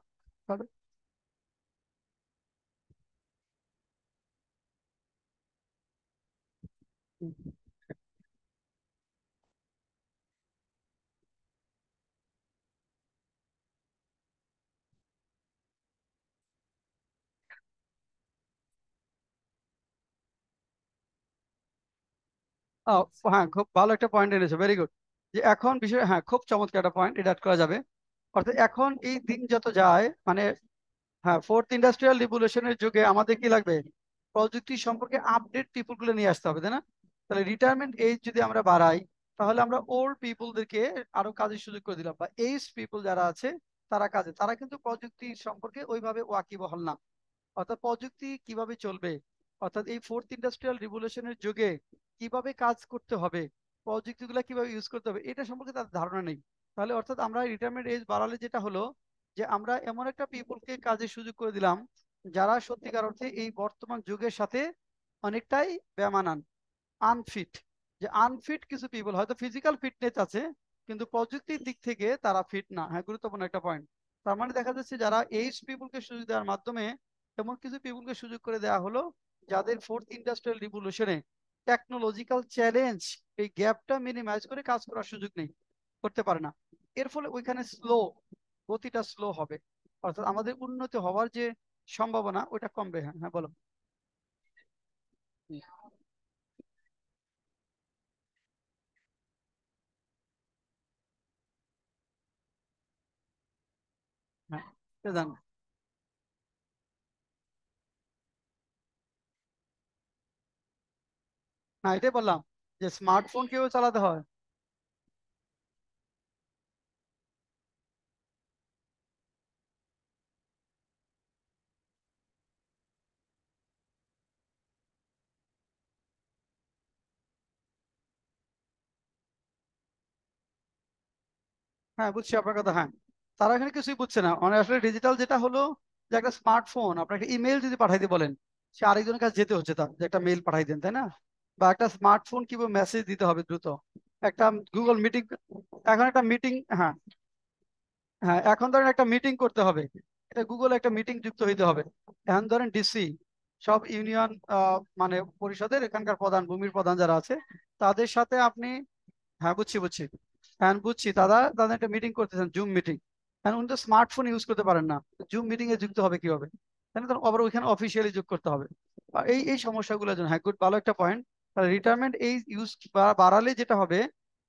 হ্যাঁ খুব ভালো একটা পয়েন্ট এনেছো ভেরি গুড যে এখন বিষয় হ্যাঁ খুব চমৎকার একটা পয়েন্ট এটা করা যাবে অর্থাৎ এখন এই দিন যত যায় মানে হ্যাঁ ফোর্থ ইন্ডাস্ট্রিয়াল রিভলিউশনের যুগে আমাদের কি লাগবে প্রযুক্তি সম্পর্কে আপডেট পিপুলগুলো নিয়ে আসতে হবে তাই না তাহলে রিটায়ারমেন্ট এজ যদি আমরা বাড়াই তাহলে আমরা ওল্ড পিপুলদেরকে আরো কাজের সুযোগ করে দিলাম বা এইজ পিপুল যারা আছে তারা কাজে তারা কিন্তু প্রযুক্তি সম্পর্কে ওইভাবে ওয়াকিবহল না অর্থাৎ প্রযুক্তি কিভাবে চলবে অর্থাৎ এই ফোর্থ ইন্ডাস্ট্রিয়াল রিভলিউশনের যুগে কিভাবে কাজ করতে হবে প্রযুক্তিগুলো কিভাবে ইউজ করতে হবে এটা সম্পর্কে তাদের ধারণা নেই তাহলে অর্থাৎ আমরা রিটায়ারমেন্ট এজ বাড়ালে যেটা হলো যে আমরা এমন একটা পিপলকে কাজের সুযোগ করে দিলাম যারা সত্যিকার অর্থে এই বর্তমান যুগের সাথে অনেকটাই বেমানান আনফিট যে আনফিট কিছু পিপল হয়তো ফিজিক্যাল ফিটনেস আছে কিন্তু প্রযুক্তির দিক থেকে তারা ফিট না হ্যাঁ গুরুত্বপূর্ণ একটা পয়েন্ট তার মানে দেখা যাচ্ছে যারা এইজ পিপুলকে সুযোগ দেওয়ার মাধ্যমে এমন কিছু পিপুলকে সুযোগ করে দেওয়া হলো যাদের ফোর্থ ইন্ডাস্ট্রিয়াল রিভলিউশনে টেকনোলজিক্যাল চ্যালেঞ্জ এই গ্যাপটা মিনিমাইজ করে কাজ করার সুযোগ নেই করতে পারে না এর ফলে ওইখানে স্লো গতিটা স্লো হবে অর্থাৎ আমাদের উন্নতি হওয়ার যে সম্ভাবনা ওটা কমবে হ্যাঁ হ্যাঁ বলো হ্যাঁ জানো না এটাই বললাম যে স্মার্টফোন কিভাবে চালাতে হয় হ্যাঁ বুঝছি আপনার কথা হ্যাঁ তারা এখানে কিছুই বুঝছে না মানে আসলে ডিজিটাল যেটা হলো যে একটা স্মার্টফোন আপনার একটা ইমেল যদি পাঠাইতে বলেন সে আরেকজনের কাছে যেতে হচ্ছে তার যে একটা মেইল পাঠাই দেন তাই না বা একটা স্মার্টফোন কিভাবে মেসেজ দিতে হবে দ্রুত একটা গুগল মিটিং এখন একটা মিটিং হ্যাঁ হ্যাঁ এখন ধরেন একটা মিটিং করতে হবে এটা গুগল একটা মিটিং যুক্ত হইতে হবে এখন ধরেন ডিসি সব ইউনিয়ন মানে পরিষদের এখানকার প্রধান ভূমির প্রধান যারা আছে তাদের সাথে আপনি হ্যাঁ বুঝছি বুঝছি হ্যাঁ বুঝছি দাদা তাদের একটা মিটিং করতেছেন জুম মিটিং হ্যাঁ উনি তো স্মার্টফোন ইউজ করতে পারেন না জুম মিটিং এ যুক্ত হবে কিভাবে আবার ওইখানে অফিসিয়ালি যোগ করতে হবে এই এই সমস্যাগুলোর জন্য হ্যাঁ গুড ভালো একটা পয়েন্ট তাহলে রিটায়ারমেন্ট এই ইউজ বাড়ালে যেটা হবে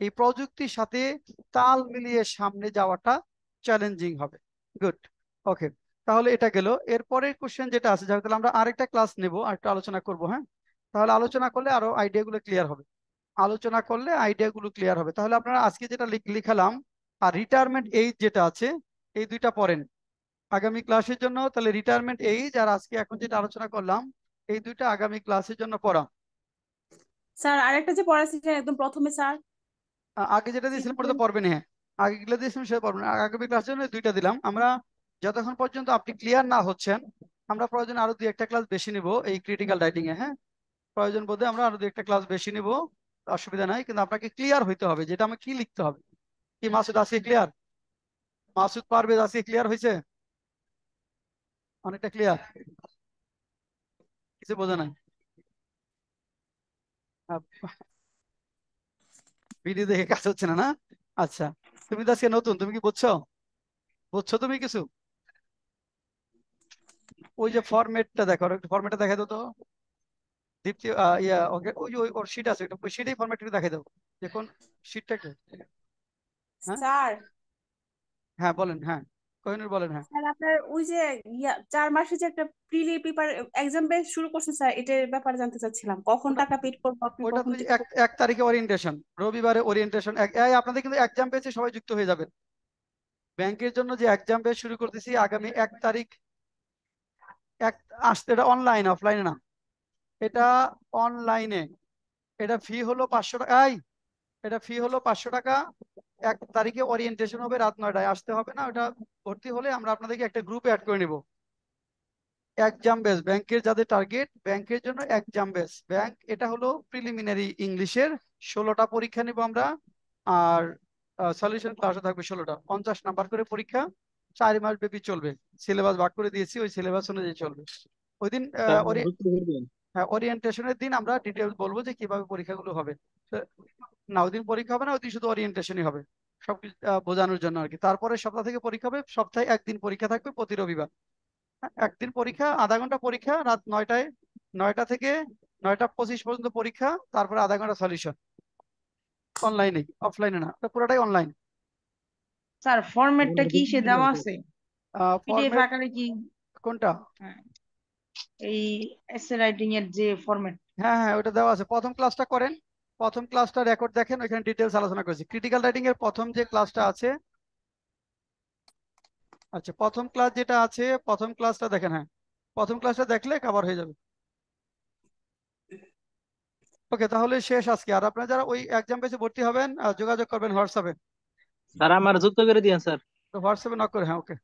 এই প্রযুক্তির সাথে তাল মিলিয়ে সামনে যাওয়াটা চ্যালেঞ্জিং হবে গুড ওকে তাহলে এটা গেল এরপরে কোশ্চেন যেটা আছে যাবে তাহলে আমরা আরেকটা ক্লাস নেব আরেকটা আলোচনা করব হ্যাঁ তাহলে আলোচনা করলে আরো আইডিয়াগুলো ক্লিয়ার হবে আলোচনা করলে আইডিয়াগুলো ক্লিয়ার হবে তাহলে আপনারা আজকে যেটা লিখালাম আর রিটায়ারমেন্ট এইজ যেটা আছে এই দুইটা পড়েন আগামী ক্লাসের জন্য তাহলে রিটায়ারমেন্ট এইজ আর আজকে এখন যেটা আলোচনা করলাম এই দুইটা আগামী ক্লাসের জন্য পড়া স্যার আরেকটা যে পড়াইছিলেন একদম প্রথমে স্যার আগে যেটা দিয়েছিলাম ওটা তো পড়বেন হ্যাঁ আগে যেটা দিয়েছিলাম সেটা না আগামী ক্লাসের জন্য দুইটা দিলাম আমরা যতক্ষণ পর্যন্ত আপনি ক্লিয়ার না হচ্ছেন আমরা প্রয়োজন আরো দুই একটা ক্লাস বেশি নিব এই ক্রিটিক্যাল রাইটিং এ হ্যাঁ প্রয়োজন বোধে আমরা আরো দুই একটা ক্লাস বেশি নিব অসুবিধা নাই কিন্তু আপনাকে ক্লিয়ার হইতে হবে যেটা আমি কি লিখতে হবে কি মাসুদ আসি ক্লিয়ার মাসুদ পারবে আসি ক্লিয়ার হয়েছে অনেকটা ক্লিয়ার কিছু বোঝা নাই ভিডিও দেখে কাজ হচ্ছে না না আচ্ছা তুমি তো আজকে নতুন তুমি কি বুঝছো বুঝছো তুমি কিছু ওই যে ফরম্যাটটা দেখো একটু ফরম্যাটটা দেখাই দাও তো দীপ্তি ইয়া ওকে ওই যে ওর শিট আছে ওই শিটেই ফরম্যাট একটু দেখাই দাও দেখুন শিটটা কি হ্যাঁ? হ্যাঁ বলেন হ্যাঁ কোহিনুর বলেন হ্যাঁ স্যার আপনার ওই যে চার মাসে যে একটা প্রিলি পেপার এক্সাম বেস শুরু করছে স্যার এটার ব্যাপারে জানতে চাচ্ছিলাম কখন টাকা পেড করব আপনি ওটা এক তারিখে ওরিয়েন্টেশন রবিবারে ওরিয়েন্টেশন আপনাদের কিন্তু এক্সাম বেসে সবাই যুক্ত হয়ে যাবেন ব্যাংকের জন্য যে এক্সাম বেস শুরু করতেছি আগামী এক তারিখ এক আসতে এটা অনলাইন অফলাইনে না এটা অনলাইনে এটা ফি হলো পাঁচশো টাকা এটা ফি হলো পাঁচশো টাকা এক তারিখে ওরিয়েন্টেশন হবে রাত নয়টায় আসতে হবে না ওটা ভর্তি হলে আমরা আপনাদেরকে একটা গ্রুপে অ্যাড করে নিব এক্সাম বেস ব্যাংকের যাদের টার্গেট ব্যাংকের জন্য এক্সাম বেস ব্যাংক এটা হলো প্রিলিমিনারি ইংলিশের ষোলোটা পরীক্ষা নেব আমরা আর সলিউশন ক্লাসও থাকবে ষোলোটা পঞ্চাশ নাম্বার করে পরীক্ষা চার মাস ব্যাপী চলবে সিলেবাস ভাগ করে দিয়েছি ওই সিলেবাস অনুযায়ী চলবে ওই দিন হ্যাঁ ওরিয়েন্টেশনের দিন আমরা ডিটেলস বলবো যে কিভাবে পরীক্ষাগুলো হবে না ওদিন পরীক্ষা হবে না ওদিন শুধু ওরিয়েন্টেশনই হবে সবকিছু বোঝানোর জন্য আর কি তারপরে সপ্তাহ থেকে পরীক্ষা হবে সপ্তাহে একদিন পরীক্ষা থাকবে প্রতি রবিবার হ্যাঁ, একদিন পরীক্ষা আধা ঘন্টা পরীক্ষা রাত নয়টায় নয়টা থেকে নয়টা পঁচিশ পর্যন্ত পরীক্ষা তারপরে আধা ঘন্টা সলিউশন অনলাইনে অফলাইনে না পুরোটাই অনলাইন স্যার ফরম্যাটটা কি সে দেওয়া আছে পিডিএফ আকারে কি কোনটা হ্যাঁ। এই এসে রাইটিং এর যে ফরম্যাট হ্যাঁ হ্যাঁ ওটা দেওয়া আছে প্রথম ক্লাসটা করেন প্রথম ক্লাসটা রেকর্ড দেখেন ওইখানে ডিটেলস আলোচনা করেছি ক্রিটিক্যাল রাইটিং এর প্রথম যে ক্লাসটা আছে আচ্ছা প্রথম ক্লাস যেটা আছে প্রথম ক্লাসটা দেখেন হ্যাঁ প্রথম ক্লাসটা দেখলে কভার হয়ে যাবে ওকে তাহলে শেষ আজকে আর আপনারা যারা ওই এক্সাম পেজে ভর্তি হবেন যোগাযোগ করবেন হোয়াটসঅ্যাপে স্যার আমার যুক্ত করে দিয়েন স্যার হোয়াটসঅ্যাপে নক করে হ্যাঁ ওকে